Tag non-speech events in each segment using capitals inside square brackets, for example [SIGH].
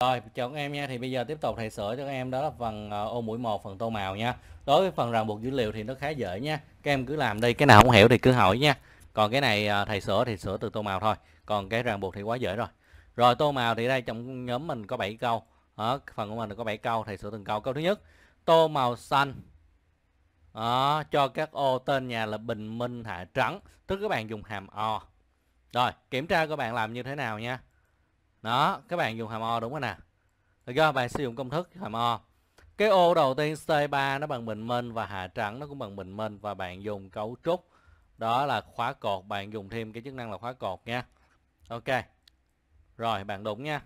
Rồi, chào các em nha. Thì bây giờ tiếp tục thầy sửa cho các em đó là phần ờ, ô mũi một phần tô màu nha. Đối với phần ràng buộc dữ liệu thì nó khá dễ nha. Các em cứ làm đi, cái nào không hiểu thì cứ hỏi nha. Còn cái này ờ, thầy sửa thì sửa từ tô màu thôi. Còn cái ràng buộc thì quá dễ rồi. Rồi tô màu thì đây trong nhóm mình có 7 câu. Đó, phần của mình có 7 câu, thầy sửa từng câu. Câu thứ nhất, tô màu xanh. Đó, cho các ô tên nhà là Bình Minh Hạ Trắng, tức các bạn dùng hàm o. Rồi, kiểm tra các bạn làm như thế nào nha đó các bạn dùng hàm o đúng rồi nè được chưa bạn sử dụng công thức hàm o cái ô đầu tiên C3 nó bằng bình minh và hạ trắng nó cũng bằng bình minh và bạn dùng cấu trúc đó là khóa cột bạn dùng thêm cái chức năng là khóa cột nha ok rồi bạn đúng nha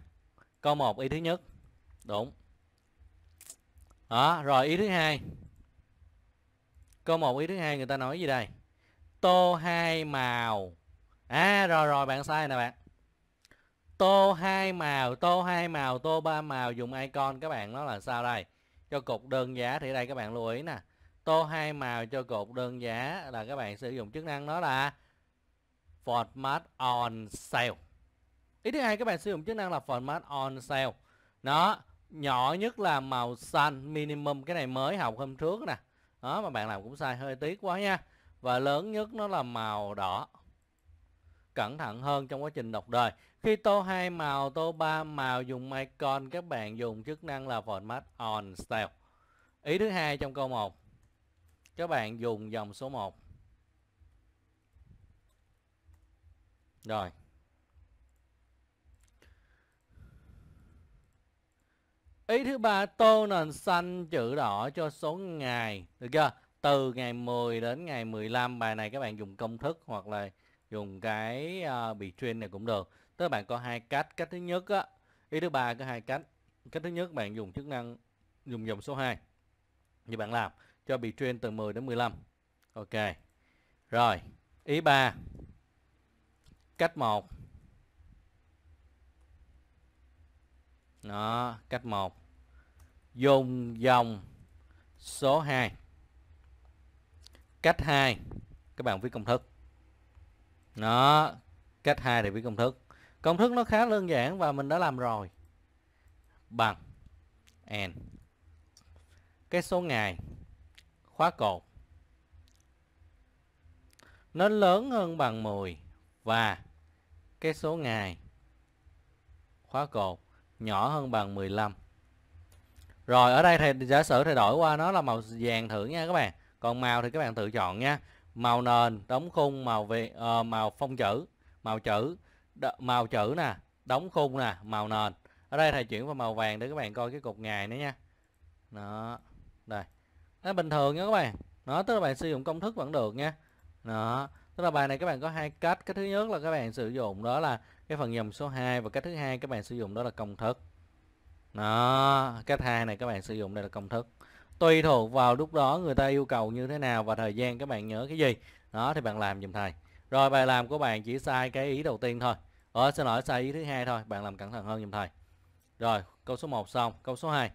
câu 1 ý thứ nhất đúng đó rồi ý thứ hai câu 1 ý thứ hai người ta nói gì đây tô hai màu à rồi rồi bạn sai nè bạn tô hai màu tô hai màu tô ba màu dùng icon các bạn nó là sao đây cho cục đơn giá thì đây các bạn lưu ý nè tô hai màu cho cục đơn giá là các bạn sử dụng chức năng đó là format on sale ý thứ hai các bạn sử dụng chức năng là format on sale nó nhỏ nhất là màu xanh minimum cái này mới học hôm trước nè đó mà bạn làm cũng sai hơi tiếc quá nha và lớn nhất nó là màu đỏ cẩn thận hơn trong quá trình đọc đời. Khi tô hai màu, tô ba màu dùng icon các bạn dùng chức năng là format on style. Ý thứ hai trong câu 1. Các bạn dùng dòng số 1. Rồi. Ý thứ ba tô nền xanh chữ đỏ cho số ngày, được chưa? Từ ngày 10 đến ngày 15 bài này các bạn dùng công thức hoặc là dùng cái uh, bị chuyên này cũng được tức là bạn có hai cách cách thứ nhất á ý thứ ba có hai cách cách thứ nhất bạn dùng chức năng dùng dòng số 2 như bạn làm cho bị chuyên từ 10 đến 15 ok rồi ý ba cách một đó cách một dùng dòng số 2 cách 2 các bạn viết công thức đó cách hai thì biết công thức công thức nó khá đơn giản và mình đã làm rồi bằng n cái số ngày khóa cột nó lớn hơn bằng 10 và cái số ngày khóa cột nhỏ hơn bằng 15 rồi ở đây thì giả sử thay đổi qua nó là màu vàng thử nha các bạn còn màu thì các bạn tự chọn nha màu nền đóng khung màu về uh, ờ, màu phong chữ màu chữ đ, màu chữ nè đóng khung nè màu nền ở đây thầy chuyển vào màu vàng để các bạn coi cái cột ngày nữa nha đó đây nó bình thường nha các bạn nó tức là bạn sử dụng công thức vẫn được nha đó tức là bài này các bạn có hai cách cái thứ nhất là các bạn sử dụng đó là cái phần dòng số 2 và cách thứ hai các bạn sử dụng đó là công thức đó cách hai này các bạn sử dụng đây là công thức tùy thuộc vào lúc đó người ta yêu cầu như thế nào và thời gian các bạn nhớ cái gì đó thì bạn làm giùm thầy rồi bài làm của bạn chỉ sai cái ý đầu tiên thôi ờ xin lỗi sai ý thứ hai thôi bạn làm cẩn thận hơn giùm thầy rồi câu số 1 xong câu số 2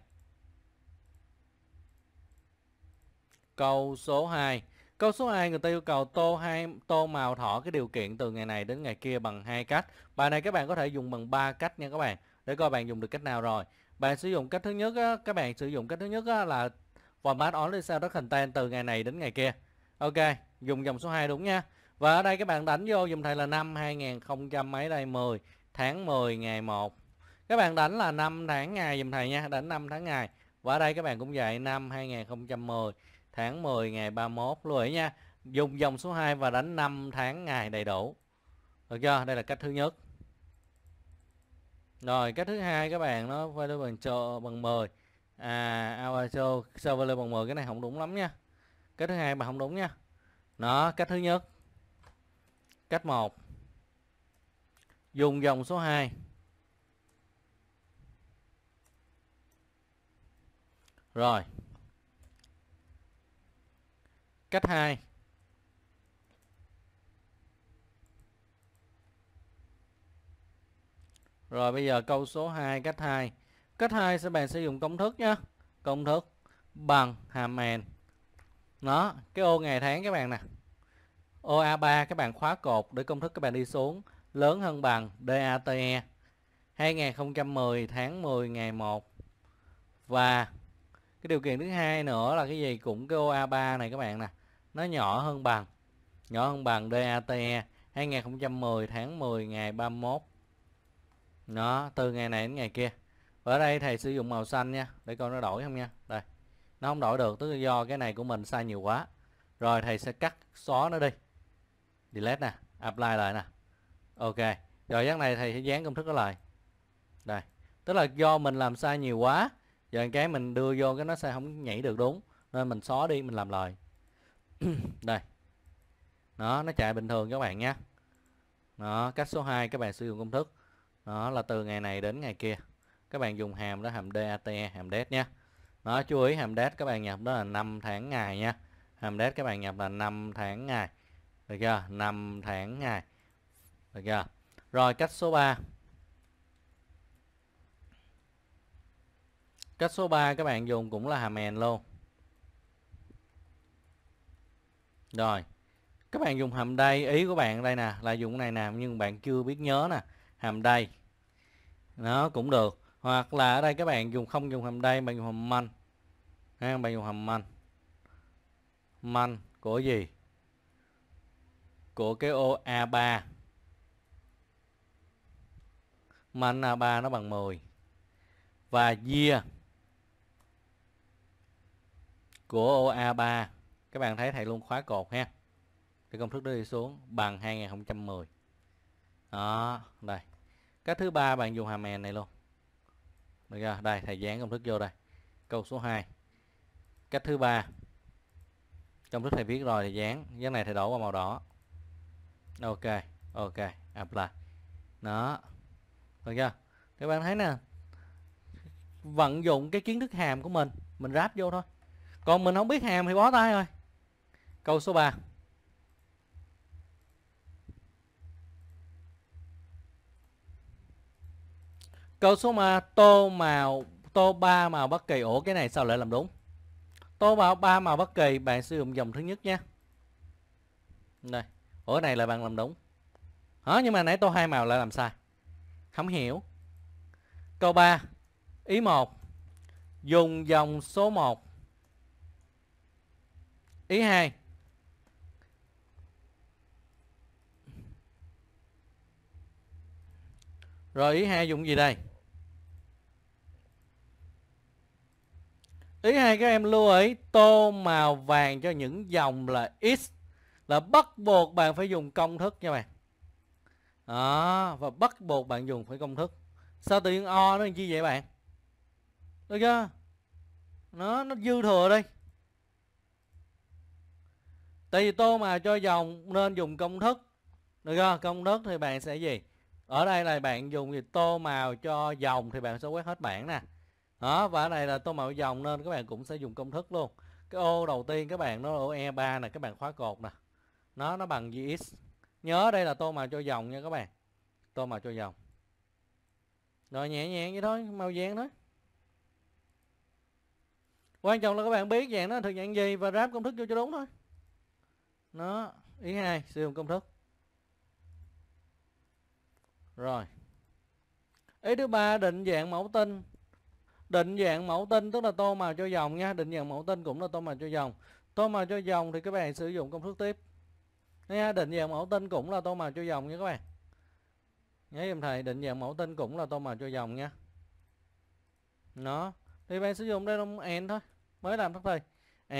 câu số 2 Câu số 2 người ta yêu cầu tô hai tô màu thỏ cái điều kiện từ ngày này đến ngày kia bằng hai cách. Bài này các bạn có thể dùng bằng ba cách nha các bạn. Để coi bạn dùng được cách nào rồi. Bạn sử dụng cách thứ nhất á, các bạn sử dụng cách thứ nhất á, là format all Excel đất hình tên từ ngày này đến ngày kia. Ok, dùng dòng số 2 đúng nha. Và ở đây các bạn đánh vô dùng thầy là năm 2000 mấy đây 10 tháng 10 ngày 1. Các bạn đánh là năm tháng ngày dùm thầy nha, đánh năm tháng ngày. Và ở đây các bạn cũng vậy năm 2010 tháng 10 ngày 31 lưu ý nha. Dùng dòng số 2 và đánh 5 tháng ngày đầy đủ. Được chưa? Đây là cách thứ nhất. Rồi cách thứ hai các bạn nó phải bằng trợ bằng 10 à our show server bằng 10 cái này không đúng lắm nha cái thứ hai mà không đúng nha Nó cách thứ nhất cách 1 dùng dòng số 2 rồi cách 2 Rồi bây giờ câu số 2 cách 2 Cách 2 sẽ bạn sẽ dùng công thức nhé. Công thức bằng hàm n. Nó, cái ô ngày tháng các bạn nè. Ô A3 các bạn khóa cột để công thức các bạn đi xuống lớn hơn bằng DATE 2010 tháng 10 ngày 1. Và cái điều kiện thứ hai nữa là cái gì cũng cái ô A3 này các bạn nè, nó nhỏ hơn bằng nhỏ hơn bằng DATE 2010 tháng 10 ngày 31. nó từ ngày này đến ngày kia ở đây thầy sử dụng màu xanh nha để coi nó đổi không nha đây nó không đổi được tức là do cái này của mình sai nhiều quá rồi thầy sẽ cắt xóa nó đi delete nè apply lại nè ok rồi giác này thầy sẽ dán công thức đó lại đây tức là do mình làm sai nhiều quá giờ cái mình đưa vô cái nó sẽ không nhảy được đúng nên mình xóa đi mình làm lại [COUGHS] đây nó nó chạy bình thường các bạn nhé đó cách số 2 các bạn sử dụng công thức đó là từ ngày này đến ngày kia các bạn dùng hàm đó hàm DAT hàm DAT e nha nó chú ý hàm DAT e các bạn nhập đó là 5 tháng ngày nha hàm DAT e các bạn nhập là 5 tháng ngày được chưa 5 tháng ngày được chưa rồi cách số 3 cách số 3 các bạn dùng cũng là hàm and luôn rồi các bạn dùng hàm đây ý của bạn đây nè là dùng này nè nhưng bạn chưa biết nhớ nè hàm đây nó cũng được hoặc là ở đây các bạn dùng không dùng hầm đây bạn dùng hầm man ha bạn dùng hầm man man của gì của cái ô A3 man A3 nó bằng 10 và year của ô A3 các bạn thấy thầy luôn khóa cột ha cái công thức đó đi xuống bằng 2010 đó đây cách thứ ba bạn dùng hàm mèn này luôn được chưa? Đây, thầy dán công thức vô đây. Câu số 2. Cách thứ ba Công thức thầy viết rồi thầy dán, dán này thầy đổ vào màu đỏ. Ok, ok, apply. Đó. Được chưa? Các bạn thấy nè. Vận dụng cái kiến thức hàm của mình, mình ráp vô thôi. Còn mình không biết hàm thì bó tay thôi, Câu số 3. Câu số 3 tô màu tô ba màu bất kỳ. Ủa cái này sao lại làm đúng? Tô màu ba màu bất kỳ bạn sử dụng dòng thứ nhất nha. Đây. Ủa này là bạn làm đúng. Hả nhưng mà nãy tô hai màu lại làm sai. Không hiểu. Câu 3. Ý 1. Dùng dòng số 1. Ý 2. Rồi ý 2 dùng gì đây? ý hai các em lưu ý tô màu vàng cho những dòng là x là bắt buộc bạn phải dùng công thức nha bạn đó và bắt buộc bạn dùng phải công thức sao tự nhiên o nó làm chi vậy bạn được chưa nó nó dư thừa đi tại vì tô màu cho dòng nên dùng công thức được chưa công thức thì bạn sẽ gì ở đây là bạn dùng gì tô màu cho dòng thì bạn sẽ quét hết bảng nè đó và ở đây là tô màu dòng nên các bạn cũng sẽ dùng công thức luôn cái ô đầu tiên các bạn nó ở E3 này các bạn khóa cột nè nó nó bằng x nhớ đây là tô màu cho dòng nha các bạn tô màu cho dòng rồi nhẹ nhàng vậy thôi màu vàng thôi quan trọng là các bạn biết dạng nó thực dạng gì và ráp công thức vô cho đúng thôi nó ý hai sử dụng công thức rồi ý thứ ba định dạng mẫu tin định dạng mẫu tinh tức là tô màu cho dòng nha định dạng mẫu tinh cũng là tô màu cho dòng tô màu cho dòng thì các bạn sử dụng công thức tiếp nha định dạng mẫu tinh cũng là tô màu cho dòng nha các bạn nhớ em thầy định dạng mẫu tinh cũng là tô màu cho dòng nha nó thì bạn sử dụng đây là n thôi mới làm thất thầy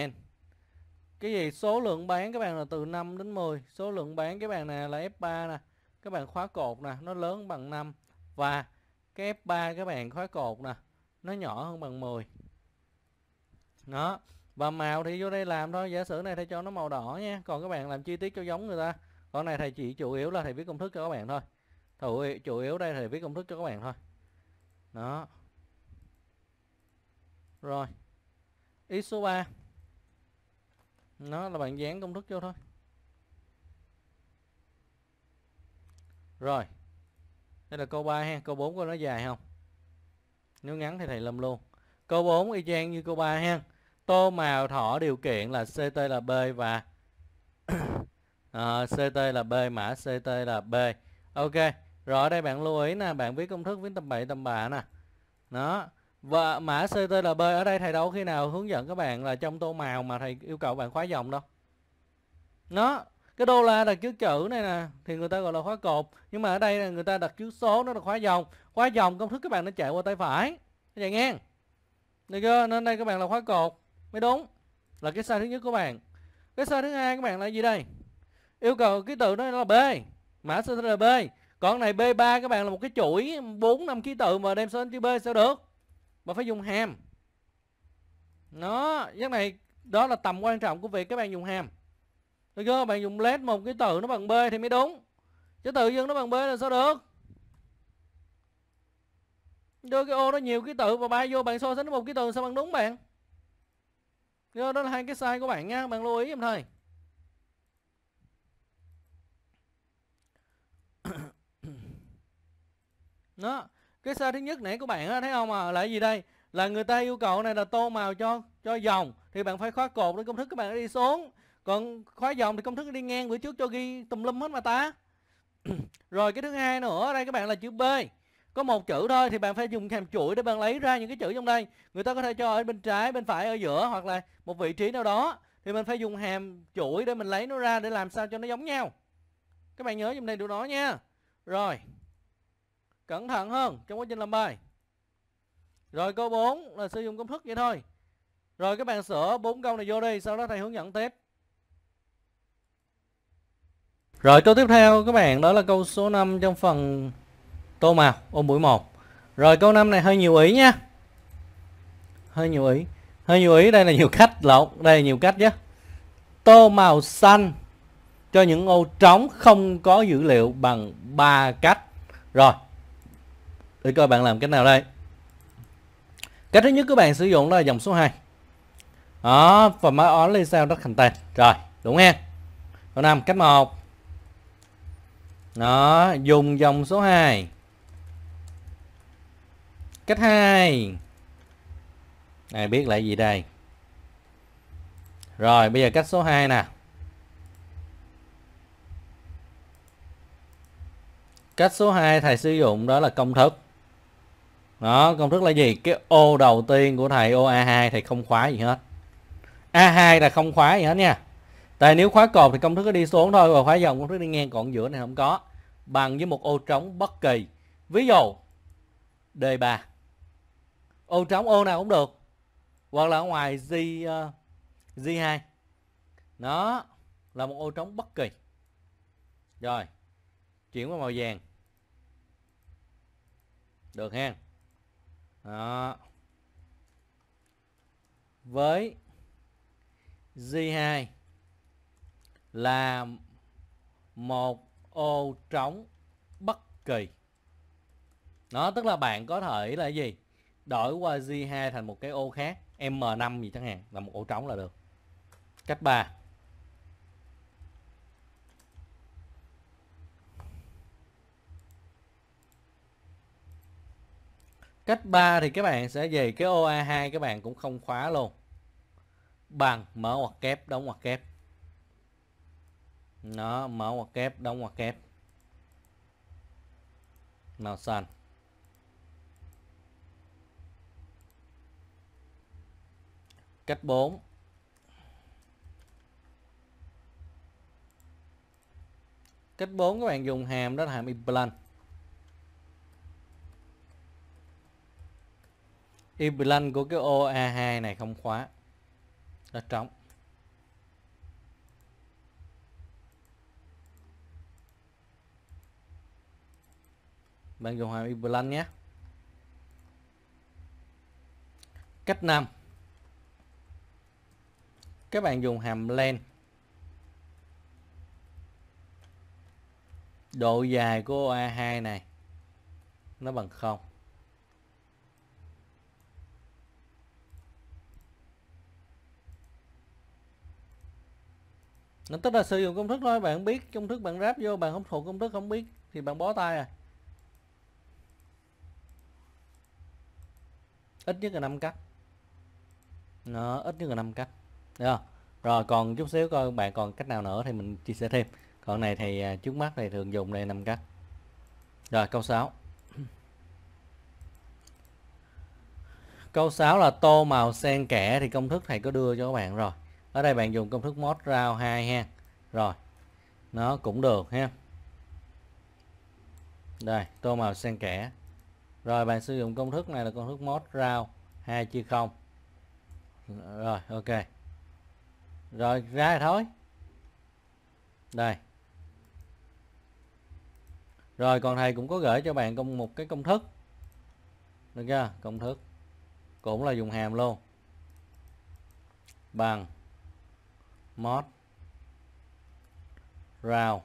n cái gì số lượng bán các bạn là từ 5 đến 10 số lượng bán các bạn này là F3 nè các bạn khóa cột nè nó lớn bằng 5 và cái F3 các bạn khóa cột nè nó nhỏ hơn bằng 10 đó và màu thì vô đây làm thôi giả sử này thầy cho nó màu đỏ nha còn các bạn làm chi tiết cho giống người ta còn này thầy chỉ chủ yếu là thầy viết công thức cho các bạn thôi thầy chủ yếu đây thầy viết công thức cho các bạn thôi đó rồi ý số 3 nó là bạn dán công thức vô thôi rồi đây là câu 3 ha câu 4 có nó dài không nếu ngắn thì thầy lâm luôn câu 4 y chang như câu 3 ha tô màu thỏ điều kiện là ct là b và à, [COUGHS] ờ, ct là b mã ct là b ok rồi đây bạn lưu ý nè bạn viết công thức viết tầm bậy tầm bạ nè đó và mã ct là b ở đây thầy đâu khi nào hướng dẫn các bạn là trong tô màu mà thầy yêu cầu bạn khóa dòng đâu nó cái đô la đặt trước chữ này nè thì người ta gọi là khóa cột nhưng mà ở đây là người ta đặt trước số nó là khóa dòng qua dòng công thức các bạn nó chạy qua tay phải như vậy nghe được chưa nên đây các bạn là khóa cột mới đúng là cái sai thứ nhất của bạn cái sai thứ hai các bạn là gì đây yêu cầu ký tự đó là b mã số là b còn này b 3 các bạn là một cái chuỗi bốn năm ký tự mà đem số đến chữ b sao được mà phải dùng hàm nó cái này đó là tầm quan trọng của việc các bạn dùng hàm được chưa bạn dùng led một cái từ nó bằng b thì mới đúng chứ tự dưng nó bằng b là sao được Đưa cái ô đó nhiều ký tự và bay vô bạn so sánh một ký tự sao bạn đúng bạn Do đó là hai cái sai của bạn nha Bạn lưu ý em thôi [COUGHS] Đó Cái sai thứ nhất nãy của bạn á Thấy không à là gì đây Là người ta yêu cầu này là tô màu cho cho dòng Thì bạn phải khóa cột để công thức các bạn đi xuống Còn khóa dòng thì công thức đi ngang bữa trước cho ghi tùm lum hết mà ta [COUGHS] Rồi cái thứ hai nữa đây các bạn là chữ B có một chữ thôi thì bạn phải dùng hàm chuỗi để bạn lấy ra những cái chữ trong đây người ta có thể cho ở bên trái bên phải ở giữa hoặc là một vị trí nào đó thì mình phải dùng hàm chuỗi để mình lấy nó ra để làm sao cho nó giống nhau các bạn nhớ dùm này điều đó nha rồi cẩn thận hơn trong quá trình làm bài rồi câu 4 là sử dụng công thức vậy thôi rồi các bạn sửa bốn câu này vô đi sau đó thầy hướng dẫn tiếp rồi câu tiếp theo các bạn đó là câu số 5 trong phần tô màu ôm mũi một rồi câu 5 này hơi nhiều ý nha hơi nhiều ý hơi nhiều ý đây là nhiều cách lộn đây là nhiều cách nhé tô màu xanh cho những ô trống không có dữ liệu bằng ba cách rồi để coi bạn làm cách nào đây cách thứ nhất các bạn sử dụng đó là dòng số 2 đó và máy on lên sao đất thành tên rồi đúng ha câu năm cách một đó dùng dòng số 2 Cách 2. Ai biết lại gì đây? Rồi, bây giờ cách số 2 nè. Cách số 2 thầy sử dụng đó là công thức. Đó, công thức là gì? Cái ô đầu tiên của thầy ô A2 thầy không khóa gì hết. A2 là không khóa gì hết nha. Tại nếu khóa cột thì công thức nó đi xuống thôi và khóa dòng công thức đi ngang còn giữa này không có. Bằng với một ô trống bất kỳ. Ví dụ D3 ô trống ô nào cũng được hoặc là ở ngoài z uh, z2 nó là một ô trống bất kỳ rồi chuyển qua màu vàng được ha đó với j hai là một ô trống bất kỳ. nó tức là bạn có thể là gì? đổi qua J2 thành một cái ô khác M5 gì chẳng hạn là một ô trống là được cách 3 cách 3 thì các bạn sẽ về cái ô A2 các bạn cũng không khóa luôn bằng mở hoặc kép đóng hoặc kép nó mở hoặc kép đóng hoặc kép màu xanh cách 4 cách 4 các bạn dùng hàm đó là hàm implant implant của cái ô A2 này không khóa là trống bạn dùng hàm implant nhé cách 5 các bạn dùng hàm len độ dài của OA2 này nó bằng 0 nó tức là sử dụng công thức thôi bạn biết công thức bạn ráp vô bạn không thuộc công thức không biết thì bạn bó tay à ít nhất là 5 cách nó ít nhất là 5 cách được Rồi còn chút xíu coi bạn còn cách nào nữa thì mình chia sẻ thêm. Còn này thì à, trước mắt thì thường dùng đây năm cách. Rồi câu 6. Câu 6 là tô màu xen kẽ thì công thức thầy có đưa cho các bạn rồi. Ở đây bạn dùng công thức mod rau 2 ha. Rồi. Nó cũng được ha. Đây, tô màu xen kẽ. Rồi bạn sử dụng công thức này là công thức mod rau 2 chia 0. Rồi, ok rồi ra thôi đây rồi còn thầy cũng có gửi cho bạn công một cái công thức được chưa công thức cũng là dùng hàm luôn bằng mod rào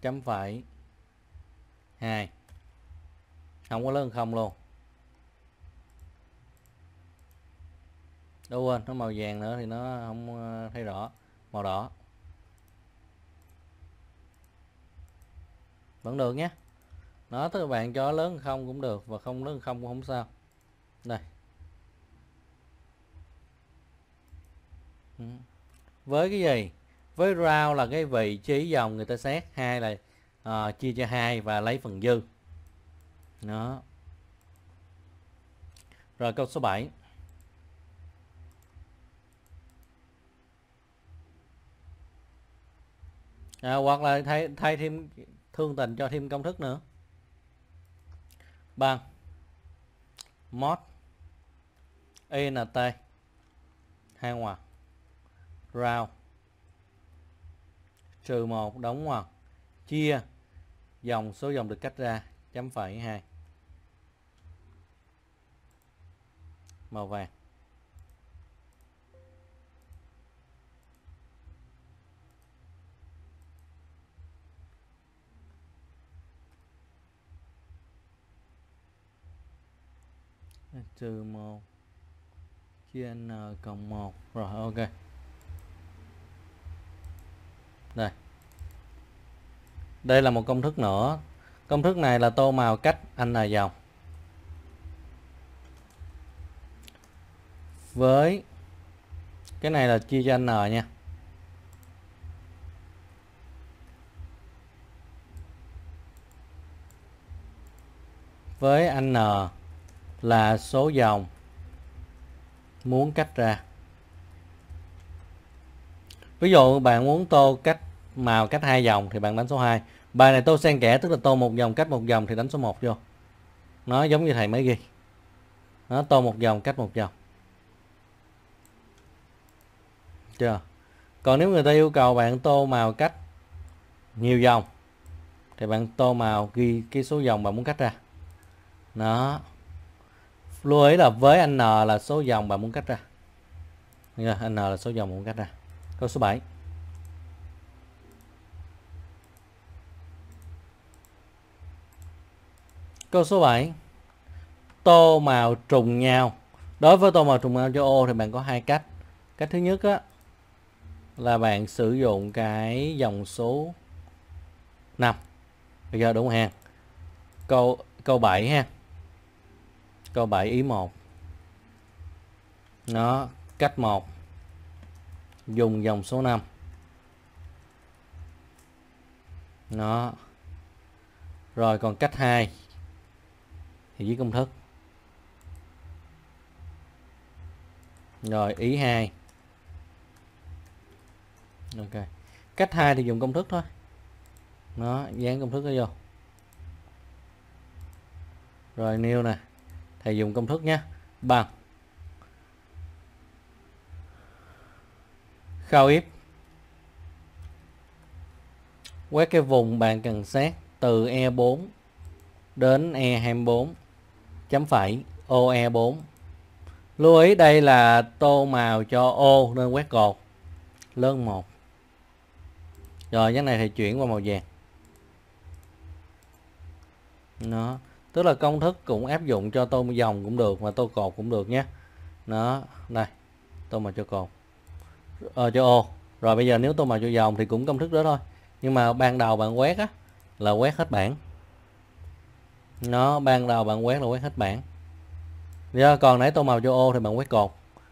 chấm phẩy hai không có lớn không luôn đâu quên nó màu vàng nữa thì nó không ờ, thấy rõ màu đỏ vẫn được nhé nó tức các bạn cho lớn không cũng được và không lớn không cũng không sao đây ừ. với cái gì với rau là cái vị trí dòng người ta xét hai là uh, chia cho hai và lấy phần dư đó rồi câu số 7 à, hoặc là thay thay thêm thương tình cho thêm công thức nữa bằng mod int e hai ngoặc round trừ một đóng ngoặc chia dòng số dòng được cách ra chấm phẩy hai màu vàng trừ 1 chia n ờ, cộng 1 rồi ok đây đây là một công thức nữa công thức này là tô màu cách anh là dòng với cái này là chia cho n nha với anh n là số dòng muốn cách ra ví dụ bạn muốn tô cách màu cách hai dòng thì bạn đánh số 2 bài này tô xen kẽ tức là tô một dòng cách một dòng thì đánh số 1 vô nó giống như thầy mới ghi nó tô một dòng cách một dòng chưa còn nếu người ta yêu cầu bạn tô màu cách nhiều dòng thì bạn tô màu ghi cái số dòng bạn muốn cách ra Nó lưu ý là với n là số dòng bạn muốn cách ra n là số dòng muốn cách ra câu số 7 câu số 7 tô màu trùng nhau đối với tô màu trùng nhau cho ô thì bạn có hai cách cách thứ nhất á, là bạn sử dụng cái dòng số 5 bây giờ đúng hàng câu câu 7 ha câu 7 ý 1 nó cách 1 dùng dòng số 5 nó rồi còn cách 2 thì dưới công thức rồi ý 2 ok cách 2 thì dùng công thức thôi nó dán công thức nó vô rồi nêu nè thì dùng công thức nhé bằng khao íp quét cái vùng bạn cần xét từ E4 đến E24 chấm phẩy OE4 lưu ý đây là tô màu cho ô nên quét cột lớn 1 rồi cái này thì chuyển qua màu vàng nó tức là công thức cũng áp dụng cho tô dòng cũng được mà tô cột cũng được nhé nó này tô màu cho cột ờ, cho ô rồi bây giờ nếu tô màu cho dòng thì cũng công thức đó thôi nhưng mà ban đầu bạn quét á là quét hết bảng nó ban đầu bạn quét là quét hết bảng do dạ, còn nãy tô màu cho ô thì bạn quét cột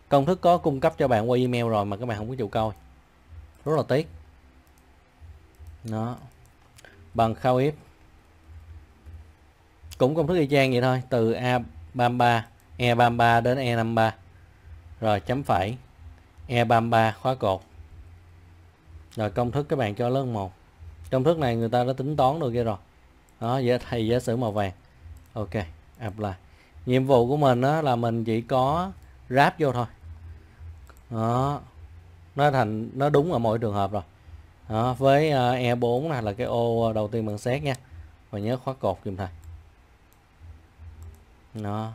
công thức có cung cấp cho bạn qua email rồi mà các bạn không có chịu coi rất là tiếc nó bằng khao ép cũng công thức y chang vậy thôi từ A33 E33 đến E53 rồi chấm phẩy E33 khóa cột rồi công thức các bạn cho lớn 1 công thức này người ta đã tính toán được kia rồi đó giả thầy giả sử màu vàng ok apply nhiệm vụ của mình đó là mình chỉ có ráp vô thôi đó nó thành nó đúng ở mỗi trường hợp rồi đó, với à, E4 này là cái ô đầu tiên bằng xét nha và nhớ khóa cột dùm thầy nó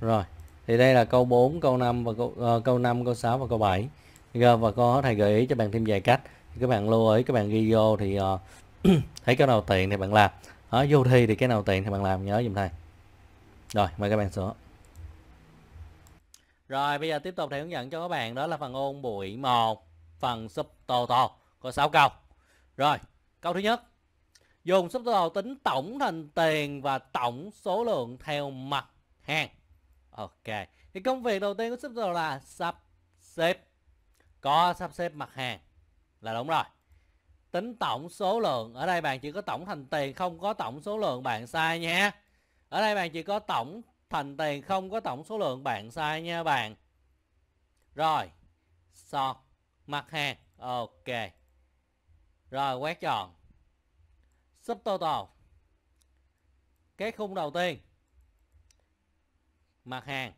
rồi thì đây là câu 4, câu 5 và câu uh, câu 5, câu 6 và câu 7. Rồi và có thầy gợi ý cho bạn thêm vài cách. các bạn lưu ý các bạn ghi vô thì uh, [CLEARS THROAT] thấy cái nào tiện thì bạn làm. ở vô thi thì cái nào tiện thì bạn làm nhớ dùm thầy. Rồi, mời các bạn sửa. Rồi, bây giờ tiếp tục thầy hướng dẫn cho các bạn đó là phần ôn bụi 1, phần sub to có 6 câu. Rồi, câu thứ nhất dùng số total tính tổng thành tiền và tổng số lượng theo mặt hàng ok thì công việc đầu tiên của sắp total là sắp xếp có sắp xếp mặt hàng là đúng rồi tính tổng số lượng ở đây bạn chỉ có tổng thành tiền không có tổng số lượng bạn sai nha ở đây bạn chỉ có tổng thành tiền không có tổng số lượng bạn sai nha bạn rồi so mặt hàng ok rồi quét chọn subtotal cái khung đầu tiên mặt hàng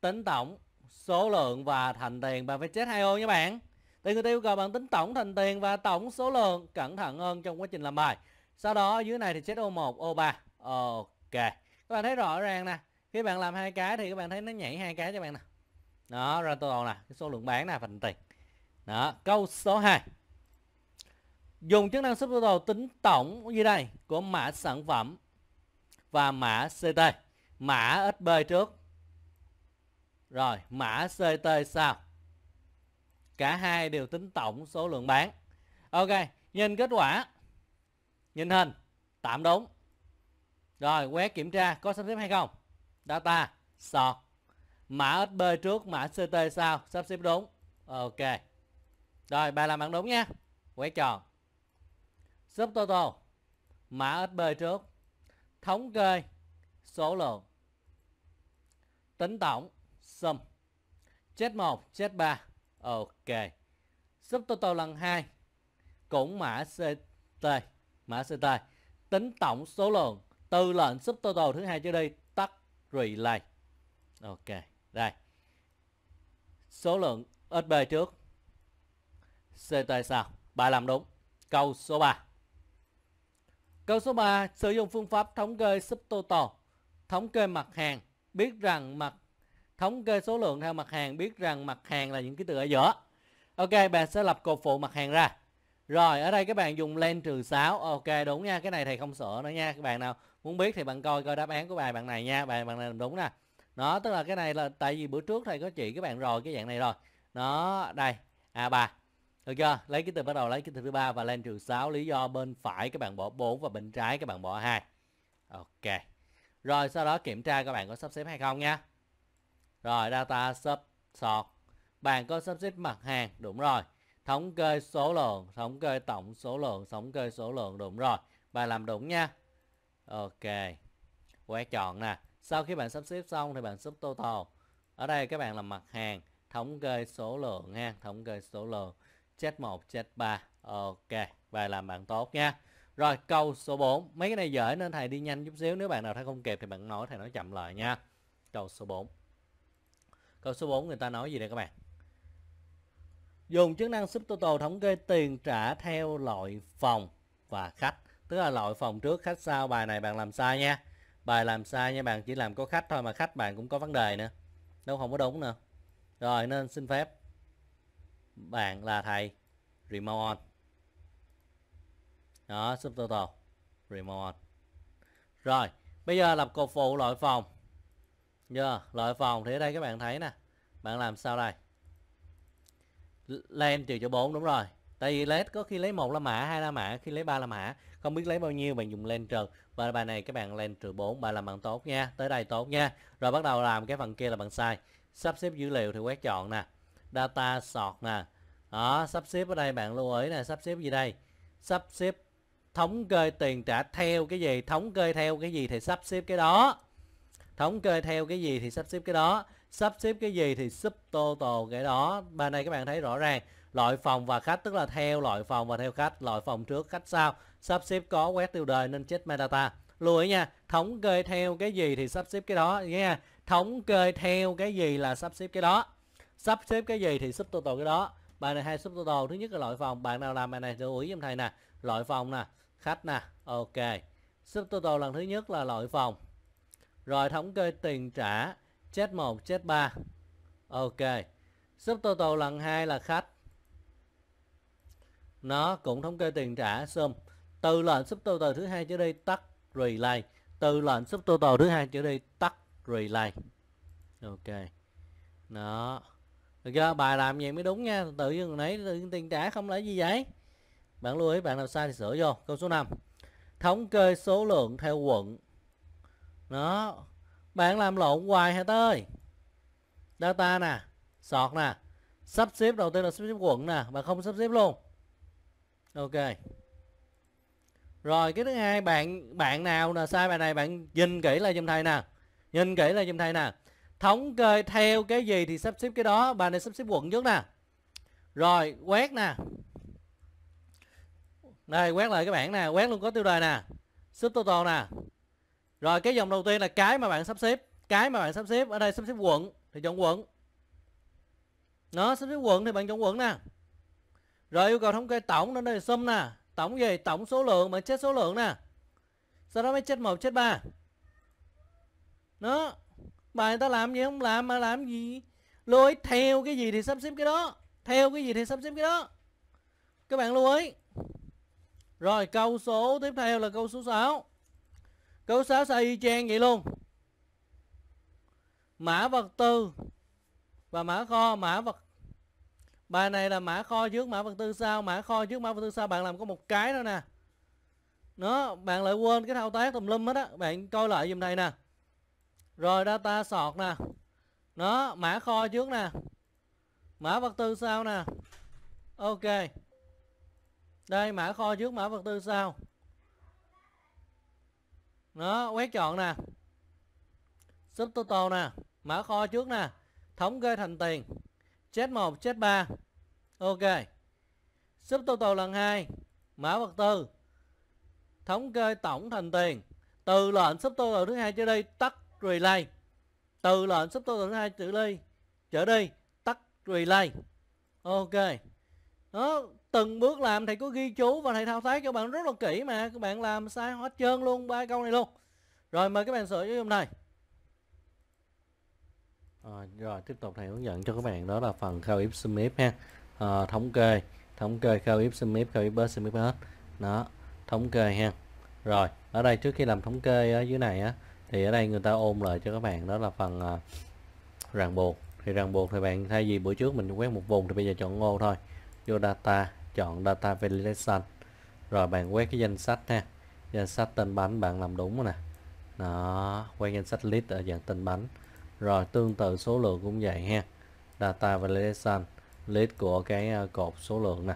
tính tổng số lượng và thành tiền bạn phải chết hai ô nha bạn thì người ta yêu cầu bạn tính tổng thành tiền và tổng số lượng cẩn thận hơn trong quá trình làm bài sau đó dưới này thì chết ô 1 ô 3 ok các bạn thấy rõ ràng nè khi bạn làm hai cái thì các bạn thấy nó nhảy hai cái cho bạn nè đó ra total nè cái số lượng bán nè thành tiền đó câu số 2 Dùng chức năng subtotal tính tổng như đây của mã sản phẩm và mã CT. Mã SB trước. Rồi, mã CT sau. Cả hai đều tính tổng số lượng bán. Ok, nhìn kết quả. Nhìn hình, tạm đúng. Rồi, quét kiểm tra có sắp xếp hay không? Data, sọt. Mã SB trước, mã CT sau, sắp xếp đúng. Ok. Rồi, bà làm bạn đúng nha. Quét tròn subtotal mã sb trước thống kê số lượng tính tổng sum chết 1 chết 3 ok subtotal lần 2 cũng mã CT mã CT tính tổng số lượng từ lệnh subtotal thứ hai cho đây tắt relay ok đây số lượng sb trước CT sau bài làm đúng câu số 3 Câu số 3, sử dụng phương pháp thống kê subtotal, thống kê mặt hàng, biết rằng mặt thống kê số lượng theo mặt hàng, biết rằng mặt hàng là những cái từ ở giữa. Ok, bạn sẽ lập cột phụ mặt hàng ra. Rồi, ở đây các bạn dùng len trừ 6. Ok, đúng nha, cái này thầy không sợ nữa nha. Các bạn nào muốn biết thì bạn coi coi đáp án của bài bạn này nha. Bài bạn này làm đúng nè. Đó, tức là cái này là tại vì bữa trước thầy có chỉ các bạn rồi cái dạng này rồi. Đó, đây, A3 được chưa lấy ký từ bắt đầu lấy ký từ thứ ba và lên trừ 6 lý do bên phải các bạn bỏ 4 và bên trái các bạn bỏ 2 ok rồi sau đó kiểm tra các bạn có sắp xếp hay không nha rồi data sub sort bạn có sắp xếp mặt hàng đúng rồi thống kê số lượng thống kê tổng số lượng thống kê số lượng đúng rồi bài làm đúng nha ok quét chọn nè sau khi bạn sắp xếp xong thì bạn sub total ở đây các bạn làm mặt hàng thống kê số lượng ha thống kê số lượng chết 1, chết 3. Ok, bài làm bạn tốt nha. Rồi, câu số 4. Mấy cái này dễ nên thầy đi nhanh chút xíu. Nếu bạn nào thấy không kịp thì bạn nói, thầy nói chậm lại nha. Câu số 4. Câu số 4 người ta nói gì đây các bạn? Dùng chức năng subtotal thống kê tiền trả theo loại phòng và khách. Tức là loại phòng trước, khách sau. Bài này bạn làm sai nha. Bài làm sai nha, bạn chỉ làm có khách thôi mà khách bạn cũng có vấn đề nữa. Đâu không có đúng nữa. Rồi, nên xin phép bạn là thầy remote đó subtotal remote rồi bây giờ lập cột phụ loại phòng giờ yeah, loại phòng thì ở đây các bạn thấy nè bạn làm sao đây lên trừ cho 4 đúng rồi tại vì led có khi lấy một là mã hai là mã khi lấy ba là mã không biết lấy bao nhiêu bạn dùng lên trừ và bài này các bạn lên trừ 4 bài làm bằng tốt nha tới đây tốt nha rồi bắt đầu làm cái phần kia là bằng sai sắp xếp dữ liệu thì quét chọn nè data sort nè đó sắp xếp ở đây bạn lưu ý nè sắp xếp gì đây sắp xếp thống kê tiền trả theo cái gì thống kê theo cái gì thì sắp xếp cái đó thống kê theo cái gì thì sắp xếp cái đó sắp xếp cái gì thì sub total cái đó bên đây các bạn thấy rõ ràng loại phòng và khách tức là theo loại phòng và theo khách loại phòng trước khách sau sắp xếp có quét tiêu đề nên chết metadata lưu ý nha thống kê theo cái gì thì sắp xếp cái đó nha thống kê theo cái gì là sắp xếp cái đó sắp xếp cái gì thì subtotal cái đó bài này hai subtotal thứ nhất là loại phòng bạn nào làm bài này thì ý giùm thầy nè loại phòng nè khách nè ok subtotal lần thứ nhất là loại phòng rồi thống kê tiền trả chết 1 chết 3 ok subtotal lần hai là khách nó cũng thống kê tiền trả sum từ lệnh subtotal thứ hai trở đi tắt relay từ lệnh subtotal thứ hai trở đi tắt relay ok nó được chưa bài làm vậy mới đúng nha tự nhiên nãy tự nhiên tiền trả không lấy gì vậy bạn lưu ý bạn nào sai thì sửa vô câu số 5 thống kê số lượng theo quận đó bạn làm lộn hoài hả tơi data nè sọt nè sắp xếp đầu tiên là sắp xếp quận nè bạn không sắp xếp luôn ok rồi cái thứ hai bạn bạn nào là sai bài này bạn nhìn kỹ lại giùm thầy nè nhìn kỹ lại giùm thầy nè thống kê theo cái gì thì sắp xếp cái đó bà này sắp xếp quận trước nè rồi quét nè đây quét lại các bạn nè quét luôn có tiêu đề nè sub total nè rồi cái dòng đầu tiên là cái mà bạn sắp xếp cái mà bạn sắp xếp ở đây sắp xếp quận thì chọn quận nó sắp xếp quận thì bạn chọn quận nè rồi yêu cầu thống kê tổng đến đây sum nè tổng gì tổng số lượng bạn chết số lượng nè sau đó mới chết một chết ba nó mà người ta làm gì không làm mà làm gì lưu ý theo cái gì thì sắp xếp cái đó theo cái gì thì sắp xếp cái đó các bạn lưu ý rồi câu số tiếp theo là câu số 6 câu 6 sao y chang vậy luôn mã vật tư và mã kho mã vật bài này là mã kho trước mã vật tư sau mã kho trước mã vật tư sau bạn làm có một cái thôi nè nó bạn lại quên cái thao tác tùm lum hết á bạn coi lại dùm thầy nè rồi data sort nè nó mã kho trước nè mã vật tư sau nè ok đây mã kho trước mã vật tư sau nó quét chọn nè subtotal nè mã kho trước nè thống kê thành tiền chết 1 chết 3 ok subtotal lần 2 mã vật tư thống kê tổng thành tiền từ lệnh subtotal thứ hai cho đi tất relay từ lệnh subtotal hai trở ly trở đi tắt relay ok đó từng bước làm thầy có ghi chú và thầy thao tác cho bạn rất là kỹ mà các bạn làm sai hết trơn luôn ba câu này luôn rồi mời các bạn sửa cho hôm nay à, rồi tiếp tục thầy hướng dẫn cho các bạn đó là phần khao if sum ha à, thống kê thống kê khao if sum if khao if bớt đó thống kê ha rồi ở đây trước khi làm thống kê ở dưới này á thì ở đây người ta ôm lại cho các bạn đó là phần à, ràng buộc thì ràng buộc thì bạn thay vì bữa trước mình quét một vùng thì bây giờ chọn ngô thôi vô data chọn data validation rồi bạn quét cái danh sách ha danh sách tên bánh bạn làm đúng rồi nè đó quét danh sách list ở dạng tên bánh rồi tương tự số lượng cũng vậy ha data validation list của cái à, cột số lượng nè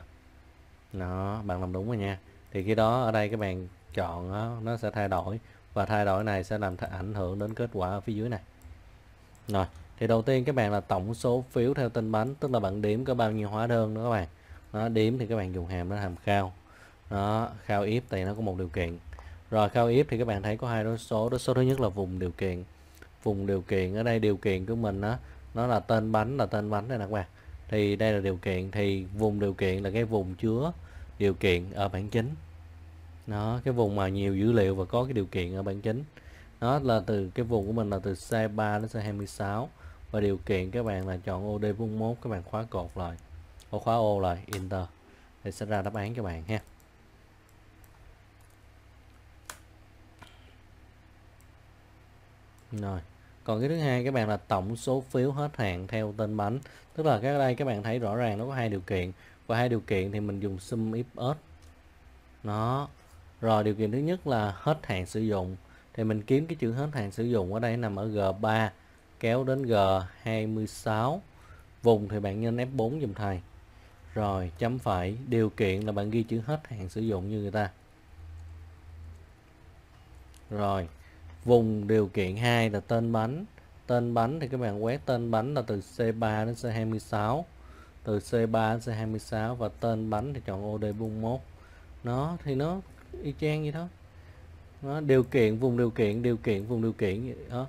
đó bạn làm đúng rồi nha thì khi đó ở đây các bạn chọn nó sẽ thay đổi và thay đổi này sẽ làm ảnh hưởng đến kết quả ở phía dưới này rồi thì đầu tiên các bạn là tổng số phiếu theo tên bánh tức là bạn điểm có bao nhiêu hóa đơn đó các bạn nó điểm thì các bạn dùng hàm nó hàm khao nó khao if thì nó có một điều kiện rồi khao if thì các bạn thấy có hai đối số đối số thứ nhất là vùng điều kiện vùng điều kiện ở đây điều kiện của mình đó nó là tên bánh là tên bánh đây nè các bạn thì đây là điều kiện thì vùng điều kiện là cái vùng chứa điều kiện ở bản chính đó cái vùng mà nhiều dữ liệu và có cái điều kiện ở bản chính đó là từ cái vùng của mình là từ xe 3 đến xe 26 và điều kiện các bạn là chọn ô OD41 các bạn khóa cột lại ô khóa ô lại Enter thì sẽ ra đáp án cho bạn ha rồi còn cái thứ hai các bạn là tổng số phiếu hết hạn theo tên bánh tức là cái đây các bạn thấy rõ ràng nó có hai điều kiện và hai điều kiện thì mình dùng sum if ớt nó rồi điều kiện thứ nhất là hết hạn sử dụng. Thì mình kiếm cái chữ hết hạn sử dụng ở đây nằm ở G3 kéo đến G26. Vùng thì bạn nhân F4 dùm thầy. Rồi chấm phải điều kiện là bạn ghi chữ hết hạn sử dụng như người ta. Rồi, vùng điều kiện 2 là tên bánh. Tên bánh thì các bạn quét tên bánh là từ C3 đến C26. Từ C3 đến C26 và tên bánh thì chọn od D41 nó thì nó y chang vậy thôi đó, điều kiện vùng điều kiện điều kiện vùng điều kiện đó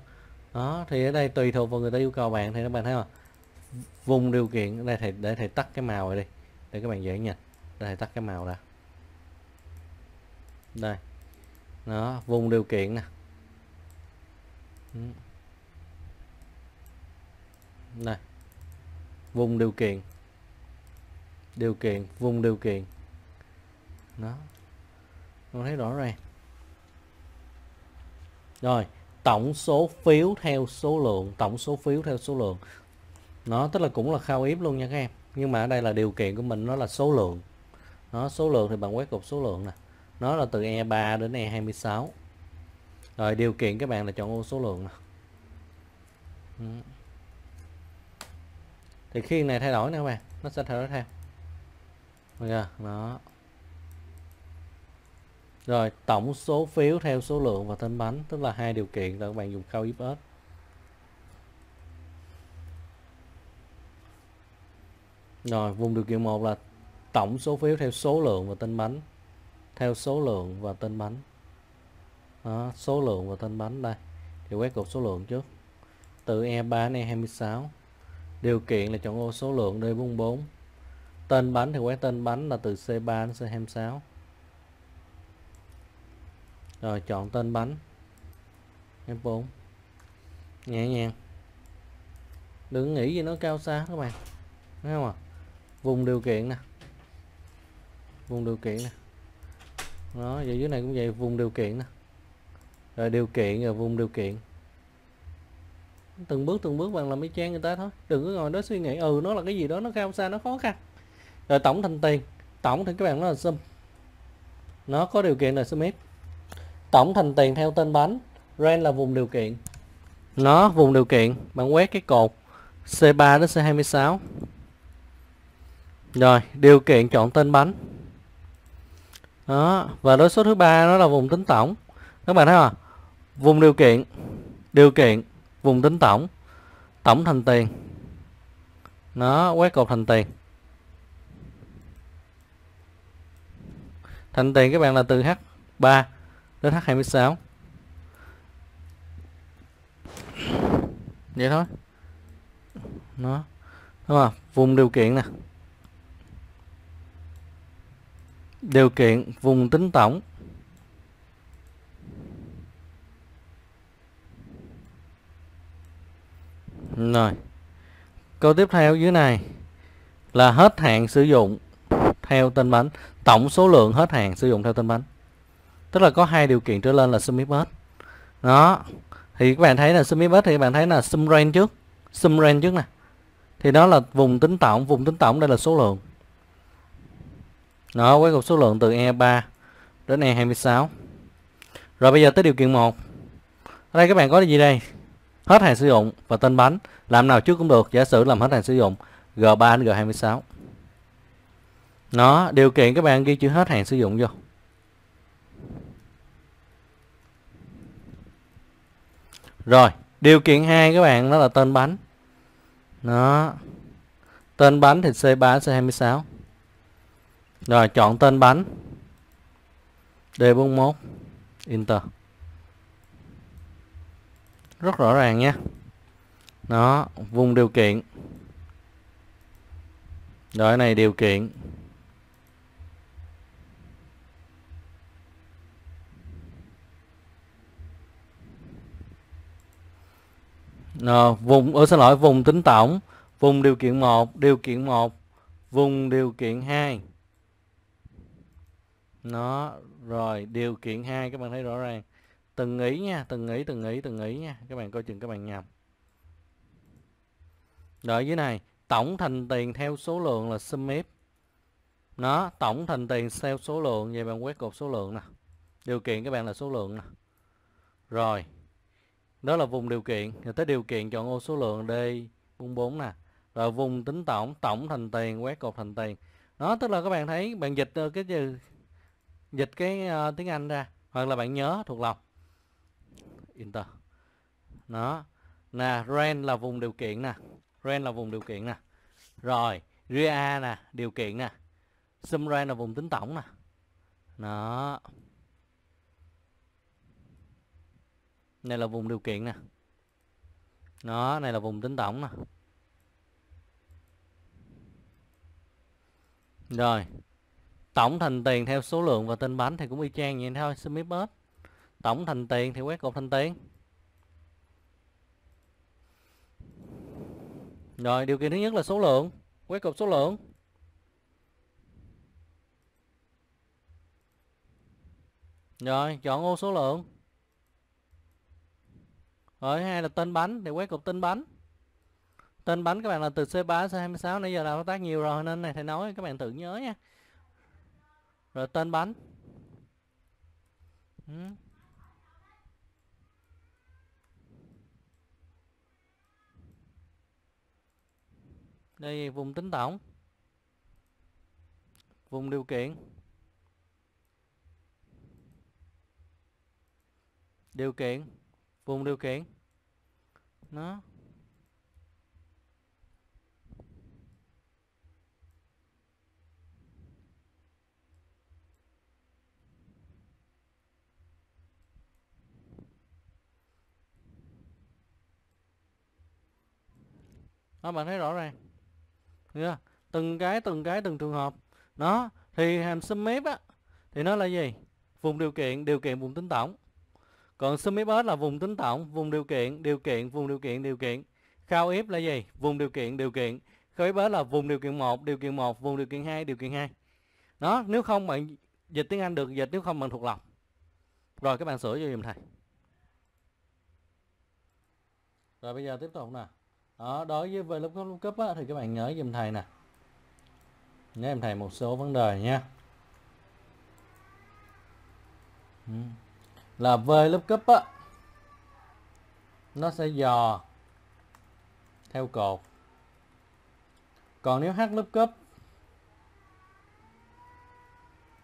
đó thì ở đây tùy thuộc vào người ta yêu cầu bạn thì các bạn thấy không vùng điều kiện ở đây thầy để thầy tắt cái màu này đi để các bạn dễ nhìn đây thầy tắt cái màu ra đây đó vùng điều kiện nè này ừ. vùng điều kiện điều kiện vùng điều kiện đó con thấy rõ ràng rồi tổng số phiếu theo số lượng tổng số phiếu theo số lượng nó tức là cũng là khao yếm luôn nha các em nhưng mà ở đây là điều kiện của mình nó là số lượng nó số lượng thì bạn quét cục số lượng nè nó là từ E3 đến E26 rồi điều kiện các bạn là chọn ô số lượng nè ừ. thì khi này thay đổi nè các bạn nó sẽ thay đổi theo ok đó rồi tổng số phiếu theo số lượng và tên bánh tức là hai điều kiện là các bạn dùng khâu if else. Rồi vùng điều kiện một là tổng số phiếu theo số lượng và tên bánh. Theo số lượng và tên bánh. Đó, số lượng và tên bánh đây. Thì quét cột số lượng trước. Từ E3 đến E26. Điều kiện là chọn ô số lượng D44. Tên bánh thì quét tên bánh là từ C3 đến C26 rồi chọn tên bánh F4 nhẹ nhàng đừng nghĩ gì nó cao xa các bạn thấy không ạ à? vùng điều kiện nè vùng điều kiện nè đó vậy dưới này cũng vậy vùng điều kiện nè rồi điều kiện rồi vùng điều kiện từng bước từng bước bằng làm mấy trang người ta thôi đừng có ngồi đó suy nghĩ ừ nó là cái gì đó nó cao xa nó khó khăn rồi tổng thành tiền tổng thì các bạn nó là sum nó có điều kiện là sum ít tổng thành tiền theo tên bánh range là vùng điều kiện nó vùng điều kiện bạn quét cái cột C3 đến C26 rồi điều kiện chọn tên bánh đó và đối số thứ ba nó là vùng tính tổng các bạn thấy không vùng điều kiện điều kiện vùng tính tổng tổng thành tiền nó quét cột thành tiền thành tiền các bạn là từ H3 RH26 vậy thôi nó đúng không vùng điều kiện nè điều kiện vùng tính tổng rồi câu tiếp theo dưới này là hết hạn sử dụng theo tên bánh tổng số lượng hết hạn sử dụng theo tên bánh tức là có hai điều kiện trở lên là sum hết đó thì các bạn thấy là sum hết thì các bạn thấy là sum range trước sum range trước nè thì đó là vùng tính tổng vùng tính tổng đây là số lượng đó với cục số lượng từ E3 đến E26 rồi bây giờ tới điều kiện 1 ở đây các bạn có gì đây hết hàng sử dụng và tên bánh làm nào trước cũng được giả sử làm hết hàng sử dụng G3 đến G26 nó điều kiện các bạn ghi chữ hết hàng sử dụng vô Rồi, điều kiện hai các bạn đó là tên bánh. Đó. Tên bánh thì C3 C26. Rồi chọn tên bánh. D41 Enter. Rất rõ ràng nha. Đó, vùng điều kiện. Rồi này điều kiện à, vùng ở ờ, xin lỗi vùng tính tổng vùng điều kiện 1 điều kiện 1 vùng điều kiện 2 nó rồi điều kiện 2 các bạn thấy rõ ràng từng ý nha từng ý từng ý từng ý nha các bạn coi chừng các bạn nhầm rồi dưới này tổng thành tiền theo số lượng là sum if nó tổng thành tiền theo số lượng vậy bạn quét cột số lượng nè điều kiện các bạn là số lượng nè rồi đó là vùng điều kiện rồi tới điều kiện chọn ô số lượng D vuông 4 nè rồi vùng tính tổng tổng thành tiền quét cột thành tiền Nó tức là các bạn thấy bạn dịch ờ, cái gì, dịch cái uh, tiếng Anh ra hoặc là bạn nhớ thuộc lòng enter Nó, nè range là vùng điều kiện nè range là vùng điều kiện nè rồi rea nè điều kiện nè sum range là vùng tính tổng nè Nó. này là vùng điều kiện nè đó này là vùng tính tổng nè rồi tổng thành tiền theo số lượng và tên bánh thì cũng y chang vậy thôi Smith bớt tổng thành tiền thì quét cột thành tiền rồi điều kiện thứ nhất là số lượng quét cột số lượng rồi chọn ô số lượng rồi hai là tên bánh để quét cục tên bánh. Tên bánh các bạn là từ C3 sang 26 nãy giờ là thao tác nhiều rồi nên này thầy nói các bạn tự nhớ nha. Rồi tên bánh. Đây vùng tính tổng. Vùng điều kiện. Điều kiện vùng điều kiện nó đó bạn thấy rõ ràng yeah. từng cái từng cái từng trường hợp nó thì hàm sum mép á thì nó là gì vùng điều kiện điều kiện vùng tính tổng còn sum s là vùng tính tổng, vùng điều kiện, điều kiện, vùng điều kiện, điều kiện. Khao if là gì? Vùng điều kiện, điều kiện. Khao if là vùng điều kiện 1, điều kiện 1, vùng điều kiện 2, điều kiện 2. Đó, nếu không bạn dịch tiếng Anh được dịch, nếu không bạn thuộc lòng. Rồi các bạn sửa cho dùm thầy. Rồi bây giờ tiếp tục nè. Đó, đối với về lớp cấp cấp á, thì các bạn nhớ dùm thầy nè. Nhớ dùm thầy một số vấn đề nha. Hmm là V lớp cấp á nó sẽ dò theo cột còn nếu H lớp cấp,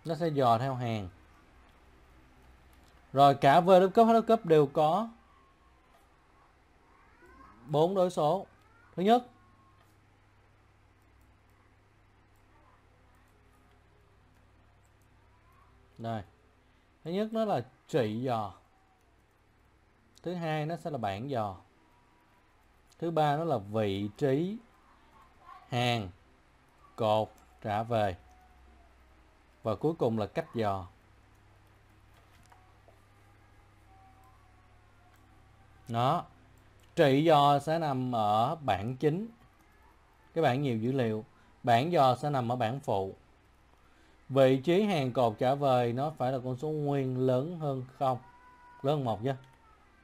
nó sẽ dò theo hàng rồi cả V lớp cấp, H lớp cấp đều có bốn đối số thứ nhất đây thứ nhất nó là trị dò thứ hai nó sẽ là bản dò thứ ba nó là vị trí hàng cột trả về và cuối cùng là cách dò nó trị dò sẽ nằm ở bảng chính cái bảng nhiều dữ liệu bảng dò sẽ nằm ở bảng phụ vị trí hàng cột trả về nó phải là con số nguyên lớn hơn không lớn hơn một nhé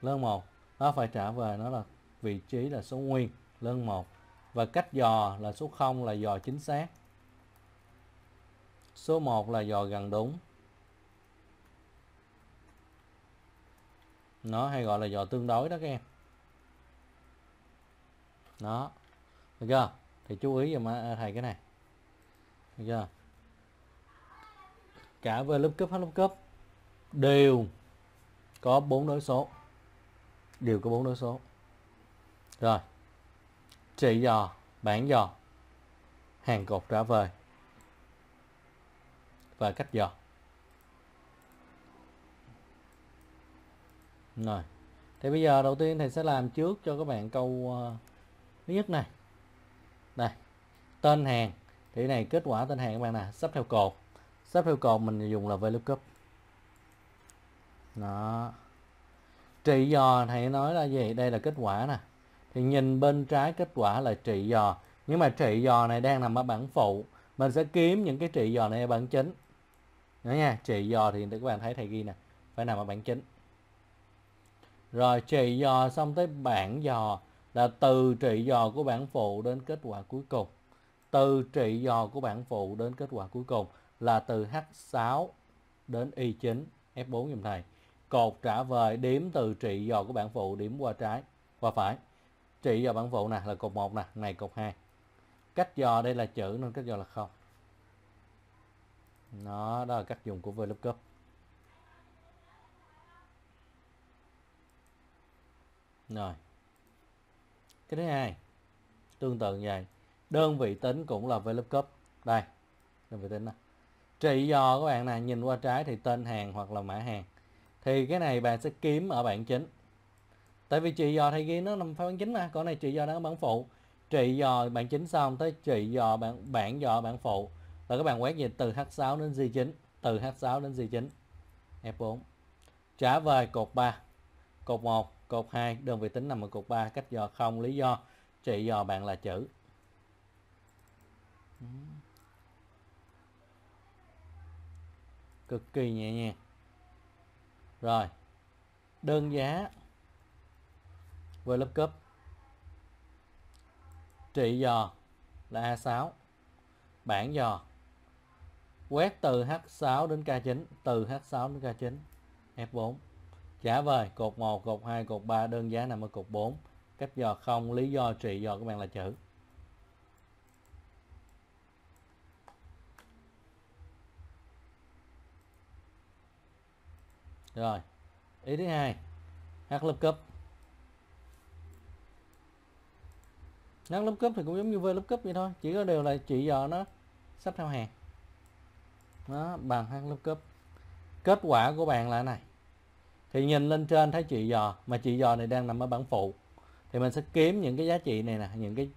lớn một nó phải trả về nó là vị trí là số nguyên lớn một và cách dò là số 0 là dò chính xác số 1 là dò gần đúng nó hay gọi là dò tương đối đó các em đó được chưa thì chú ý giùm à, thầy cái này được chưa cả về lớp cấp H lớp cấp đều có bốn đối số đều có bốn đối số rồi trị dò bản dò hàng cột trả về và cách dò rồi thì bây giờ đầu tiên thầy sẽ làm trước cho các bạn câu uh, thứ nhất này đây tên hàng thì này kết quả tên hàng các bạn nè sắp theo cột sắp theo cột mình dùng là VLOOKUP đó trị dò thầy nói là gì đây là kết quả nè thì nhìn bên trái kết quả là trị dò nhưng mà trị dò này đang nằm ở bảng phụ mình sẽ kiếm những cái trị dò này ở bảng chính nhớ nha trị dò thì các bạn thấy thầy ghi nè phải nằm ở bảng chính rồi trị dò xong tới bảng dò là từ trị dò của bảng phụ đến kết quả cuối cùng từ trị dò của bảng phụ đến kết quả cuối cùng là từ H6 đến Y9 F4 giùm thầy. Cột trả về điểm từ trị dò của bản phụ điểm qua trái qua phải. Trị dò bản phụ nè là cột 1 nè, này cột 2. Cách dò đây là chữ nên cách dò là không. Đó, đó là cách dùng của VLOOKUP. Rồi. Cái thứ hai tương tự như vậy, đơn vị tính cũng là VLOOKUP. Đây, đơn vị tính này trị do các bạn nè nhìn qua trái thì tên hàng hoặc là mã hàng thì cái này bạn sẽ kiếm ở bảng chính tại vì trị do thì ghi nó nằm phải bảng chính mà còn này trị do đang ở bảng phụ trị do bảng chính xong tới trị do bảng bảng do bảng phụ là các bạn quét về từ H6 đến G9 từ H6 đến G9 F4 trả về cột 3 cột 1 cột 2 đơn vị tính nằm ở cột 3 cách do không lý do trị do bạn là chữ Mm-hmm. cực kỳ nhẹ nhàng rồi đơn giá với lớp cấp trị dò là A6 bảng dò quét từ H6 đến K9 từ H6 đến K9 F4 trả về cột 1 cột 2 cột 3 đơn giá nằm ở cột 4 cách dò không lý do trị dò các bạn là chữ rồi ý thứ hai hát lớp cấp hát lớp cấp thì cũng giống như v lớp cấp vậy thôi chỉ có điều là chị giờ nó sắp theo hàng nó bằng hát lớp cấp kết quả của bạn là này thì nhìn lên trên thấy chị dò mà chị dò này đang nằm ở bảng phụ thì mình sẽ kiếm những cái giá trị này nè những cái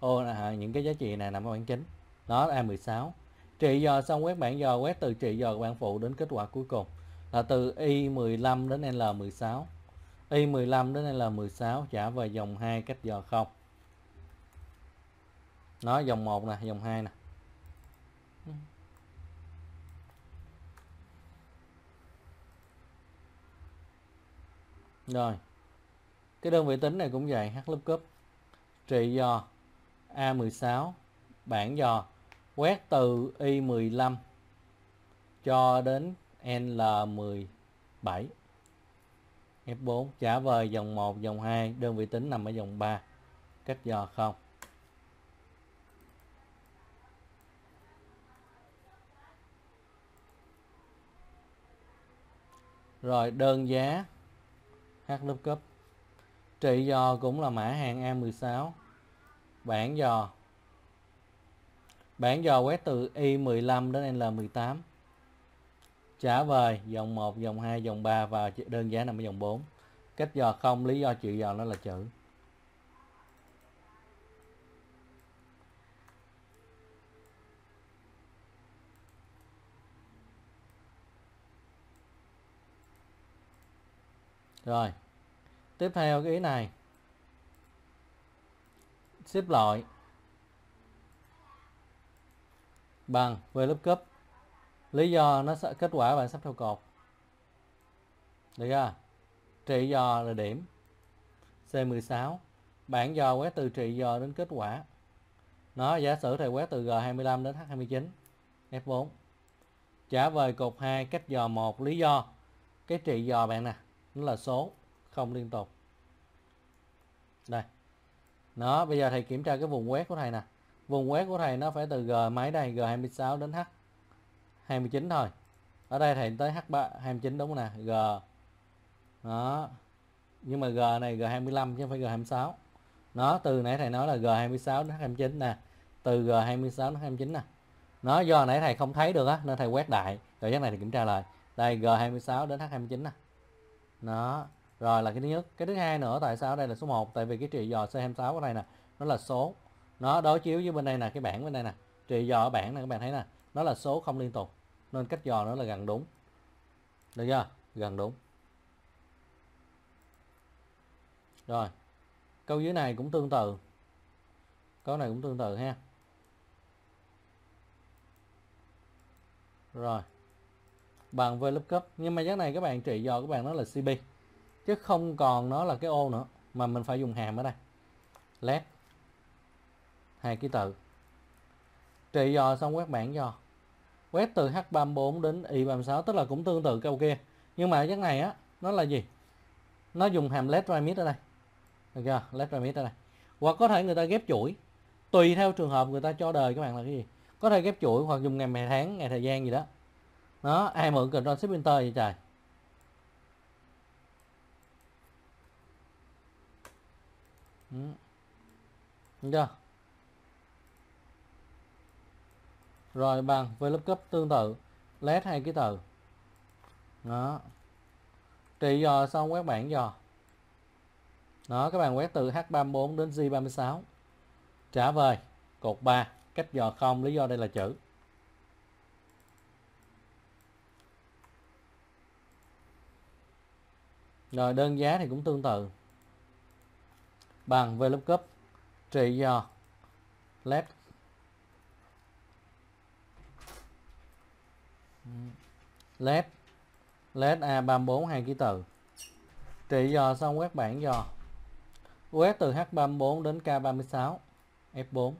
ô à, những cái giá trị này nằm ở bảng chính đó là A16 trị dò xong quét bảng dò quét từ trị dò bảng phụ đến kết quả cuối cùng là từ Y15 đến L16. Y15 đến L16 trả về dòng 2 cách dò 0. Nó dòng 1 nè, dòng 2 nè. Rồi. Cái đơn vị tính này cũng vậy, h lớp cấp, trị dò A16 bảng dò quét từ Y15 cho đến L17 F4 trả về dòng 1 dòng 2 đơn vị tính nằm ở dòng 3 cách dò không rồi đơn giá H lớp cấp trị dò cũng là mã hàng A16 bảng dò bảng dò quét từ Y15 đến L18 Trả về dòng 1, dòng 2, dòng 3 và đơn giá nằm ở dòng 4. Cách dò không, lý do chữ dò nó là chữ. Rồi. Tiếp theo cái ý này. Xếp loại bằng VLOOKUP lý do nó sẽ kết quả bạn sắp theo cột được chưa trị do là điểm C16 bảng dò quét từ trị dò đến kết quả nó giả sử thầy quét từ G25 đến H29 F4 trả về cột 2 cách dò 1 lý do cái trị dò bạn nè nó là số không liên tục đây nó bây giờ thầy kiểm tra cái vùng quét của thầy nè vùng quét của thầy nó phải từ G máy đây G26 đến H 29 thôi ở đây thầy tới H3 29 đúng nè G đó nhưng mà G này G25 chứ không phải G26 nó từ nãy thầy nói là G26 đến H29 nè từ G26 đến H29 nè nó do nãy thầy không thấy được á nên thầy quét đại rồi cái này thì kiểm tra lại đây G26 đến H29 nè nó rồi là cái thứ nhất cái thứ hai nữa tại sao đây là số 1 tại vì cái trị dò C26 ở đây nè nó là số nó đối chiếu với bên đây nè cái bảng bên đây nè trị dò ở bảng này các bạn thấy nè nó là số không liên tục nên cách dò nó là gần đúng được chưa gần đúng rồi câu dưới này cũng tương tự câu này cũng tương tự ha rồi bằng lớp cấp nhưng mà giác này các bạn trị dò các bạn nó là CP chứ không còn nó là cái ô nữa mà mình phải dùng hàm ở đây led hai ký tự trị dò xong các bạn dò quét từ H34 đến Y36 tức là cũng tương tự câu kia nhưng mà cái này á nó là gì nó dùng hàm left right ở đây được chưa left right ở đây hoặc có thể người ta ghép chuỗi tùy theo trường hợp người ta cho đời các bạn là cái gì có thể ghép chuỗi hoặc dùng ngày ngày tháng ngày thời gian gì đó nó ai mượn control shift enter vậy trời ừ. được chưa rồi bằng VLOOKUP tương tự led hai ký tự đó trị dò xong quét bảng dò đó các bạn quét từ H34 đến J36 trả về cột 3 cách dò không lý do đây là chữ rồi đơn giá thì cũng tương tự bằng VLOOKUP trị dò led led led a 34 hai ký tự trị dò xong quét bảng dò quét từ h 34 đến k 36 f 4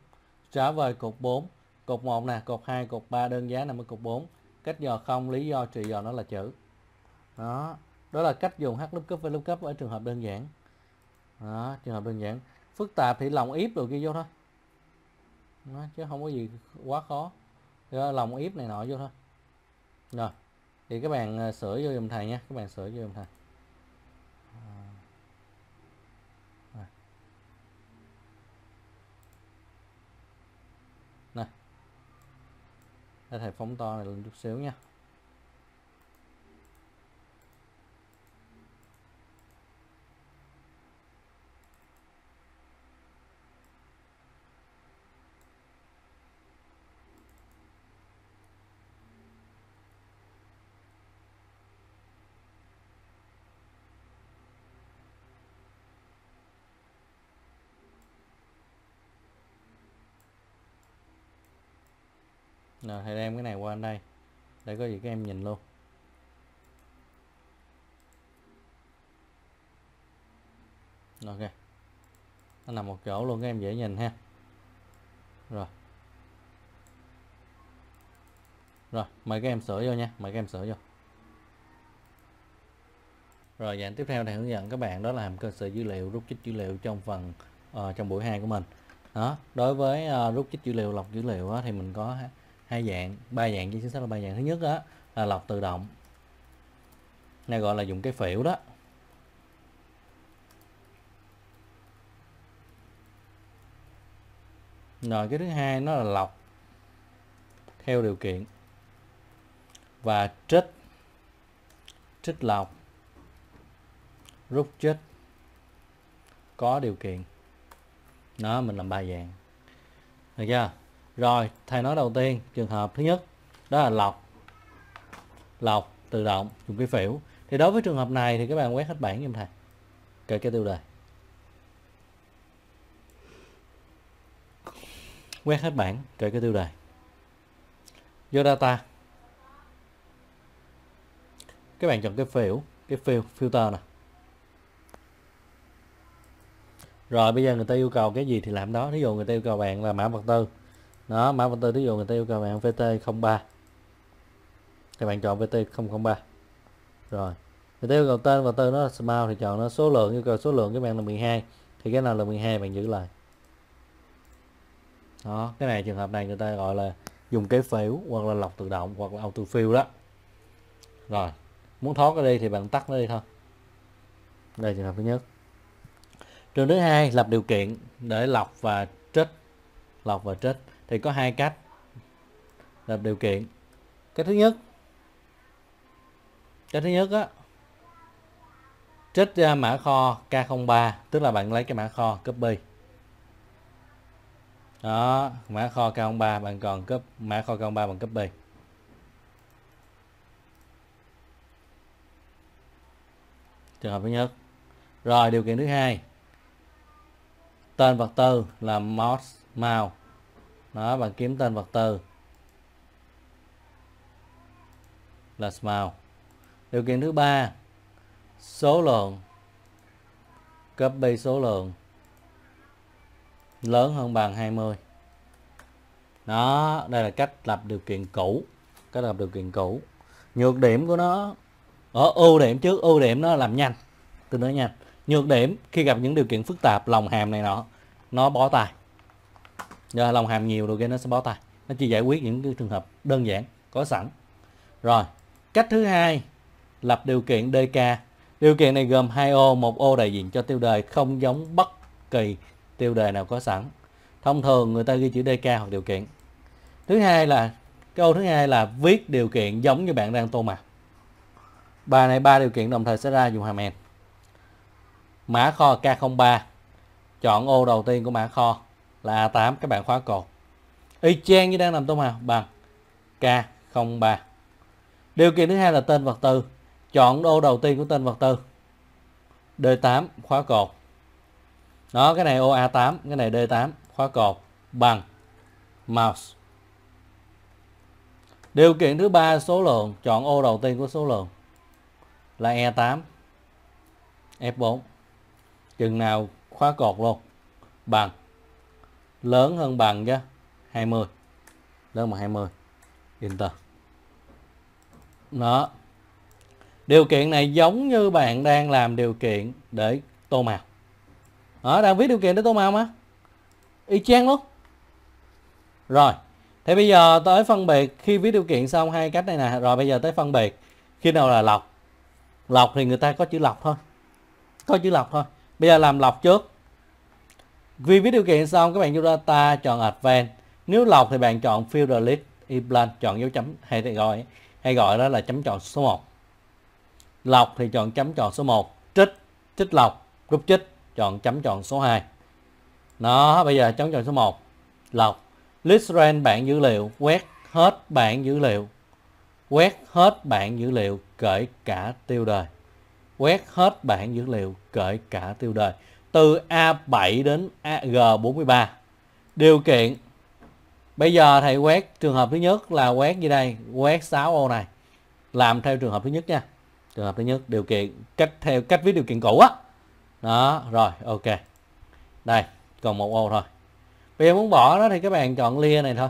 trả về cột 4 cột 1 nè cột 2 cột 3 đơn giá nằm ở cột 4 cách dò không lý do trị dò nó là chữ đó đó là cách dùng h lúp cấp với lúp cấp ở trường hợp đơn giản đó trường hợp đơn giản phức tạp thì lòng ép rồi kia vô thôi nó chứ không có gì quá khó do lòng ép này nọ vô thôi rồi thì các bạn à, sửa vô dùm thầy nha các bạn sửa vô dùm thầy này thầy phóng to này lên chút xíu nha nè thầy đem cái này qua bên đây để có gì các em nhìn luôn ok nó nằm một chỗ luôn các em dễ nhìn ha rồi rồi mời các em sửa vô nha mời các em sửa vô rồi dạng tiếp theo thầy hướng dẫn các bạn đó là làm cơ sở dữ liệu rút chích dữ liệu trong phần uh, trong buổi 2 của mình đó đối với uh, rút chích dữ liệu lọc dữ liệu đó, thì mình có hai dạng ba dạng chứ chính xác là ba dạng thứ nhất đó là lọc tự động này gọi là dùng cái phễu đó rồi cái thứ hai nó là lọc theo điều kiện và trích trích lọc rút trích có điều kiện nó mình làm ba dạng được chưa rồi thầy nói đầu tiên trường hợp thứ nhất đó là lọc lọc tự động dùng cái phễu thì đối với trường hợp này thì các bạn quét hết bảng giùm thầy kể cái tiêu đề quét hết bảng kể cái tiêu đề vô data các bạn chọn cái phiểu cái fill filter nè rồi bây giờ người ta yêu cầu cái gì thì làm đó ví dụ người ta yêu cầu bạn là mã vật tư đó mã phần tư ví dụ người ta yêu cầu bạn VT03 thì bạn chọn VT003 rồi người ta yêu cầu tên và tên nó small thì chọn nó số lượng yêu cầu số lượng các bạn là 12 thì cái nào là 12 bạn giữ lại đó cái này trường hợp này người ta gọi là dùng cái phiếu hoặc là lọc tự động hoặc là auto fill đó rồi muốn thoát ở đây thì bạn tắt nó đi thôi đây trường hợp thứ nhất trường thứ hai lập điều kiện để lọc và trích lọc và trích thì có hai cách lập điều kiện cái thứ nhất cái thứ nhất á trích ra mã kho K03 tức là bạn lấy cái mã kho copy đó mã kho K03 bạn còn cấp mã kho K03 bằng copy trường hợp thứ nhất rồi điều kiện thứ hai tên vật tư là mouse mouse đó bạn kiếm tên vật tư là small điều kiện thứ ba số lượng copy số lượng lớn hơn bằng 20 đó đây là cách lập điều kiện cũ cách lập điều kiện cũ nhược điểm của nó ở ưu điểm trước ưu điểm nó làm nhanh tôi nói nhanh nhược điểm khi gặp những điều kiện phức tạp lòng hàm này nọ nó bó tay do dạ, lòng hàm nhiều rồi kia nó sẽ bó tay nó chỉ giải quyết những cái trường hợp đơn giản có sẵn rồi cách thứ hai lập điều kiện DK điều kiện này gồm hai ô một ô đại diện cho tiêu đề không giống bất kỳ tiêu đề nào có sẵn thông thường người ta ghi chữ DK hoặc điều kiện thứ hai là cái ô thứ hai là viết điều kiện giống như bạn đang tô màu bài này ba điều kiện đồng thời sẽ ra dùng hàm en mã kho K03 chọn ô đầu tiên của mã kho là A8 các bạn khóa cột. Y chang như đang làm tôm hào bằng K03. Điều kiện thứ hai là tên vật tư. Chọn ô đầu tiên của tên vật tư. D8 khóa cột. Đó, cái này ô A8, cái này D8 khóa cột bằng mouse. Điều kiện thứ ba số lượng, chọn ô đầu tiên của số lượng là E8, F4. Chừng nào khóa cột luôn bằng lớn hơn bằng cái 20 lớn bằng 20 enter đó điều kiện này giống như bạn đang làm điều kiện để tô màu đó đang viết điều kiện để tô màu mà y chang luôn rồi thế bây giờ tới phân biệt khi viết điều kiện xong hai cách này nè rồi bây giờ tới phân biệt khi nào là lọc lọc thì người ta có chữ lọc thôi có chữ lọc thôi bây giờ làm lọc trước vì viết điều kiện xong, các bạn vô data, chọn Advanced. Nếu lọc thì bạn chọn Filter List, Implant, chọn dấu chấm hay gọi hay gọi đó là chấm chọn số 1. Lọc thì chọn chấm chọn số 1, trích, trích lọc, rút trích, chọn chấm chọn số 2. Đó, bây giờ chấm chọn số 1, lọc, list range bảng dữ liệu, quét hết bảng dữ liệu, quét hết bảng dữ liệu kể cả tiêu đời Quét hết bảng dữ liệu kể cả tiêu đời từ A7 đến G43. Điều kiện Bây giờ thầy quét trường hợp thứ nhất là quét như đây, quét 6 ô này. Làm theo trường hợp thứ nhất nha. Trường hợp thứ nhất điều kiện cách theo cách viết điều kiện cũ á. Đó, rồi, ok. Đây, còn một ô thôi. Bây giờ muốn bỏ nó thì các bạn chọn lia này thôi.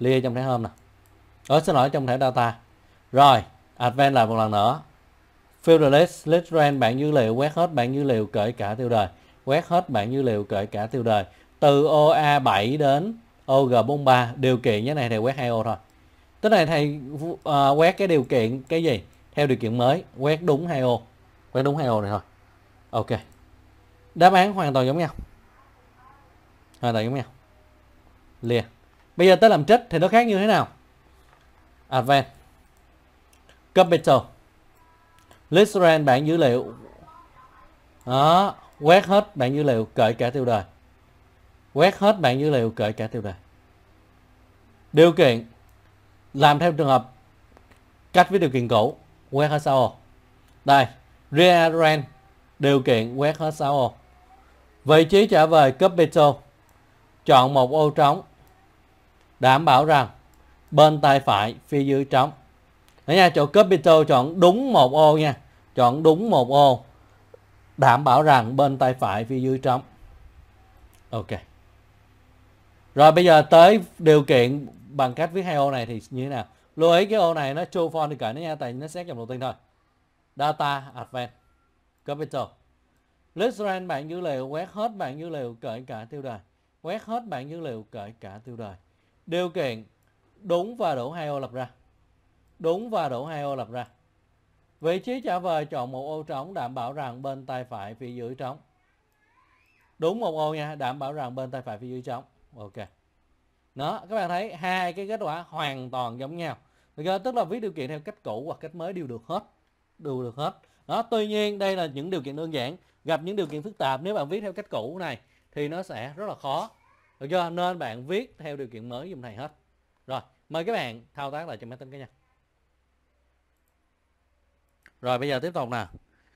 Lia trong thẻ hôm nè. Ở xin lỗi trong thẻ data. Rồi, advance lại một lần nữa. Filter list, list range bạn dữ liệu, quét hết bạn dữ liệu kể cả tiêu đời quét hết bạn dữ liệu kể cả tiêu đề từ OA7 đến OG43 điều kiện như này thì quét hai ô thôi tức này thầy uh, quét cái điều kiện cái gì theo điều kiện mới quét đúng hai ô, quét đúng hai ô này thôi ok đáp án hoàn toàn giống nhau hoàn toàn giống nhau liền bây giờ tới làm trích thì nó khác như thế nào Advanced Capital List rank bảng dữ liệu đó quét hết bạn dữ liệu cởi cả tiêu đề quét hết bạn dữ liệu cởi cả tiêu đề điều kiện làm theo trường hợp cách với điều kiện cũ quét hết sao. đây rearrange điều kiện quét hết sao. ô vị trí trả về cấp pixel chọn một ô trống đảm bảo rằng bên tay phải phía dưới trống ở nha chỗ cấp pixel chọn đúng một ô nha chọn đúng một ô đảm bảo rằng bên tay phải phía dưới trống. Ok. Rồi bây giờ tới điều kiện bằng cách viết hai ô này thì như thế nào? Lưu ý cái ô này nó true for thì cởi nó nha, tại nó xét dòng đầu tiên thôi. Data, Advent, Capital. List rank bạn dữ liệu, quét hết bạn dữ liệu, cởi cả tiêu đời, Quét hết bạn dữ liệu, cởi cả tiêu đời. Điều kiện đúng và đủ hai ô lập ra. Đúng và đủ hai ô lập ra. Vị trí trả về chọn một ô trống đảm bảo rằng bên tay phải phía dưới trống. Đúng một ô nha, đảm bảo rằng bên tay phải phía dưới trống. Ok. Đó, các bạn thấy hai cái kết quả hoàn toàn giống nhau. Tức là viết điều kiện theo cách cũ hoặc cách mới đều được hết. Đều được hết. Đó, tuy nhiên đây là những điều kiện đơn giản. Gặp những điều kiện phức tạp nếu bạn viết theo cách cũ này thì nó sẽ rất là khó. Được chưa? Nên bạn viết theo điều kiện mới dùng này hết. Rồi, mời các bạn thao tác lại trên máy tính cá nhân rồi bây giờ tiếp tục nè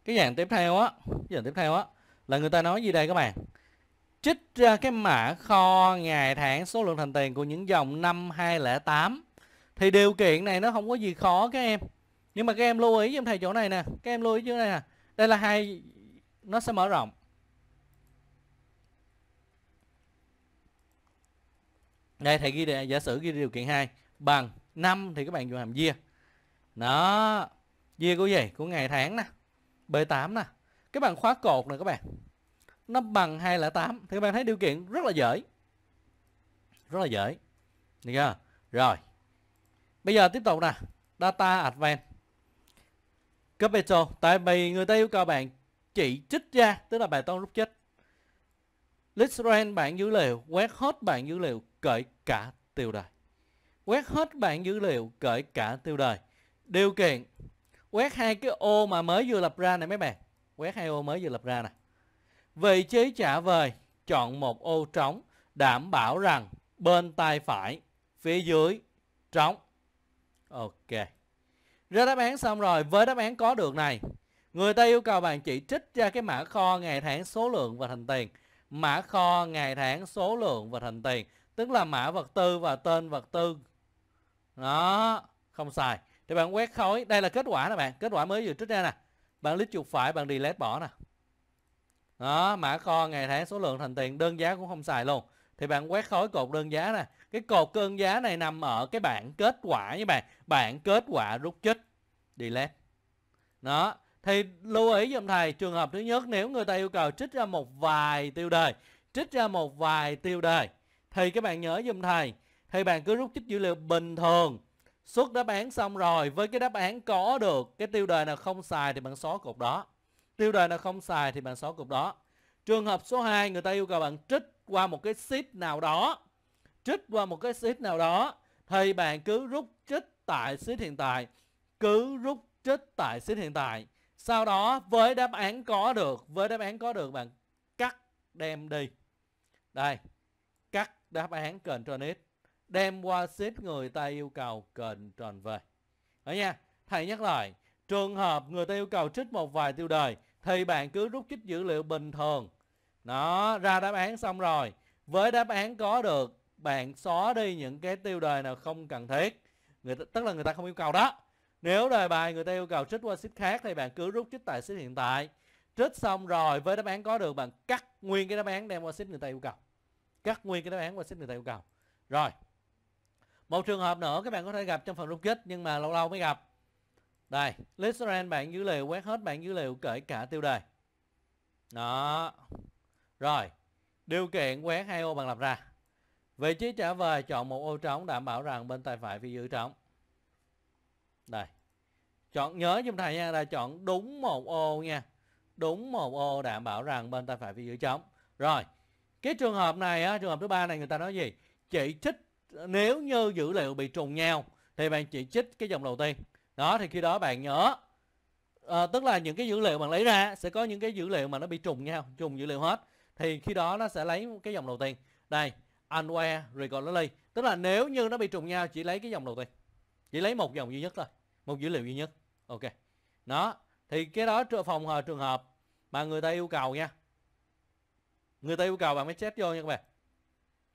cái dạng tiếp theo á dạng tiếp theo á là người ta nói gì đây các bạn trích ra cái mã kho ngày tháng số lượng thành tiền của những dòng năm 2008 thì điều kiện này nó không có gì khó các em nhưng mà các em lưu ý giùm thầy chỗ này nè các em lưu ý chỗ này nè đây là hai nó sẽ mở rộng đây thầy ghi đề, giả sử ghi điều kiện hai bằng 5 thì các bạn dùng hàm DIA. đó Year của gì? Của ngày tháng nè. B8 nè. Cái bằng khóa cột này các bạn. Nó bằng 208. Thì các bạn thấy điều kiện rất là dễ. Rất là dễ. Được chưa? Rồi. Bây giờ tiếp tục nè. Data Advanced. Capital. Tại vì người ta yêu cầu bạn chỉ trích ra. Tức là bài toán rút chết. List rank bạn dữ liệu. Quét hết bạn dữ liệu. Cởi cả tiêu đời Quét hết bạn dữ liệu. Cởi cả tiêu đời Điều kiện quét hai cái ô mà mới vừa lập ra này mấy bạn quét hai ô mới vừa lập ra nè vị trí trả về chọn một ô trống đảm bảo rằng bên tay phải phía dưới trống ok ra đáp án xong rồi với đáp án có được này người ta yêu cầu bạn chỉ trích ra cái mã kho ngày tháng số lượng và thành tiền mã kho ngày tháng số lượng và thành tiền tức là mã vật tư và tên vật tư đó không sai thì bạn quét khối đây là kết quả nè bạn kết quả mới vừa trích ra nè bạn lít chuột phải bạn delete bỏ nè đó mã co ngày tháng số lượng thành tiền đơn giá cũng không xài luôn thì bạn quét khối cột đơn giá nè cái cột đơn giá này nằm ở cái bảng kết quả như bạn bảng kết quả rút chích delete đó thì lưu ý giùm thầy trường hợp thứ nhất nếu người ta yêu cầu trích ra một vài tiêu đề trích ra một vài tiêu đề thì các bạn nhớ giùm thầy thì bạn cứ rút trích dữ liệu bình thường Xuất đáp án xong rồi, với cái đáp án có được, cái tiêu đề nào không xài thì bạn xóa cột đó. Tiêu đề nào không xài thì bạn xóa cột đó. Trường hợp số 2 người ta yêu cầu bạn trích qua một cái sheet nào đó. Trích qua một cái sheet nào đó thì bạn cứ rút trích tại sheet hiện tại. Cứ rút trích tại sheet hiện tại. Sau đó với đáp án có được, với đáp án có được bạn cắt đem đi. Đây. Cắt đáp án Ctrl X đem qua ship người ta yêu cầu kênh tròn về. Đó nha, thầy nhắc lại, trường hợp người ta yêu cầu trích một vài tiêu đề thì bạn cứ rút trích dữ liệu bình thường. Đó, ra đáp án xong rồi. Với đáp án có được, bạn xóa đi những cái tiêu đề nào không cần thiết. Người ta, tức là người ta không yêu cầu đó. Nếu đề bài người ta yêu cầu trích qua ship khác thì bạn cứ rút trích tại ship hiện tại. Trích xong rồi với đáp án có được bạn cắt nguyên cái đáp án đem qua ship người ta yêu cầu. Cắt nguyên cái đáp án qua ship người ta yêu cầu. Rồi một trường hợp nữa các bạn có thể gặp trong phần rút kích nhưng mà lâu lâu mới gặp đây list rank bạn dữ liệu quét hết bạn dữ liệu kể cả tiêu đề đó rồi điều kiện quét hai ô bằng lập ra vị trí trả về chọn một ô trống đảm bảo rằng bên tay phải phía dưới trống đây chọn nhớ giùm thầy nha là chọn đúng một ô nha đúng một ô đảm bảo rằng bên tay phải phía dưới trống rồi cái trường hợp này á, trường hợp thứ ba này người ta nói gì chỉ trích nếu như dữ liệu bị trùng nhau thì bạn chỉ chích cái dòng đầu tiên đó thì khi đó bạn nhớ à, tức là những cái dữ liệu bạn lấy ra sẽ có những cái dữ liệu mà nó bị trùng nhau trùng dữ liệu hết thì khi đó nó sẽ lấy cái dòng đầu tiên đây unware regularly tức là nếu như nó bị trùng nhau chỉ lấy cái dòng đầu tiên chỉ lấy một dòng duy nhất thôi một dữ liệu duy nhất ok đó thì cái đó phòng trường hợp mà người ta yêu cầu nha người ta yêu cầu bạn mới chết vô nha các bạn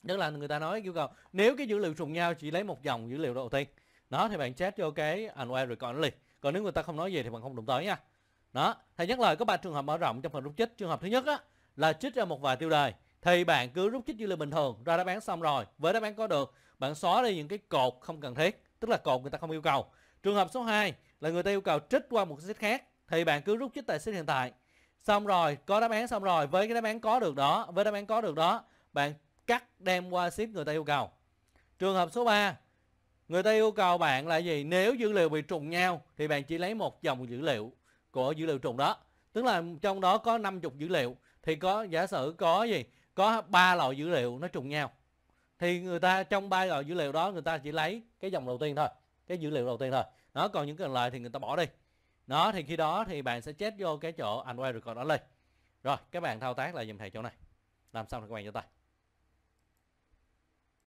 Tức là người ta nói yêu cầu nếu cái dữ liệu trùng nhau chỉ lấy một dòng dữ liệu đầu tiên. Đó thì bạn chat vô cái unware record liền. Còn nếu người ta không nói gì thì bạn không đụng tới nha. Đó, thầy nhắc lời có ba trường hợp mở rộng trong phần rút chích. Trường hợp thứ nhất á là chích ra một vài tiêu đề thì bạn cứ rút chích dữ liệu bình thường ra đáp án xong rồi với đáp án có được bạn xóa đi những cái cột không cần thiết tức là cột người ta không yêu cầu trường hợp số 2 là người ta yêu cầu trích qua một xít khác thì bạn cứ rút chích tại xít hiện tại xong rồi có đáp án xong rồi với cái đáp án có được đó với đáp án có được đó bạn cắt đem qua ship người ta yêu cầu. Trường hợp số 3, người ta yêu cầu bạn là gì? Nếu dữ liệu bị trùng nhau thì bạn chỉ lấy một dòng dữ liệu của dữ liệu trùng đó. Tức là trong đó có 50 dữ liệu thì có giả sử có gì? Có ba loại dữ liệu nó trùng nhau. Thì người ta trong ba loại dữ liệu đó người ta chỉ lấy cái dòng đầu tiên thôi, cái dữ liệu đầu tiên thôi. Nó còn những cái lại thì người ta bỏ đi. nó thì khi đó thì bạn sẽ chết vô cái chỗ unware record lên Rồi các bạn thao tác là dùm thầy chỗ này. Làm xong thì các bạn cho tay.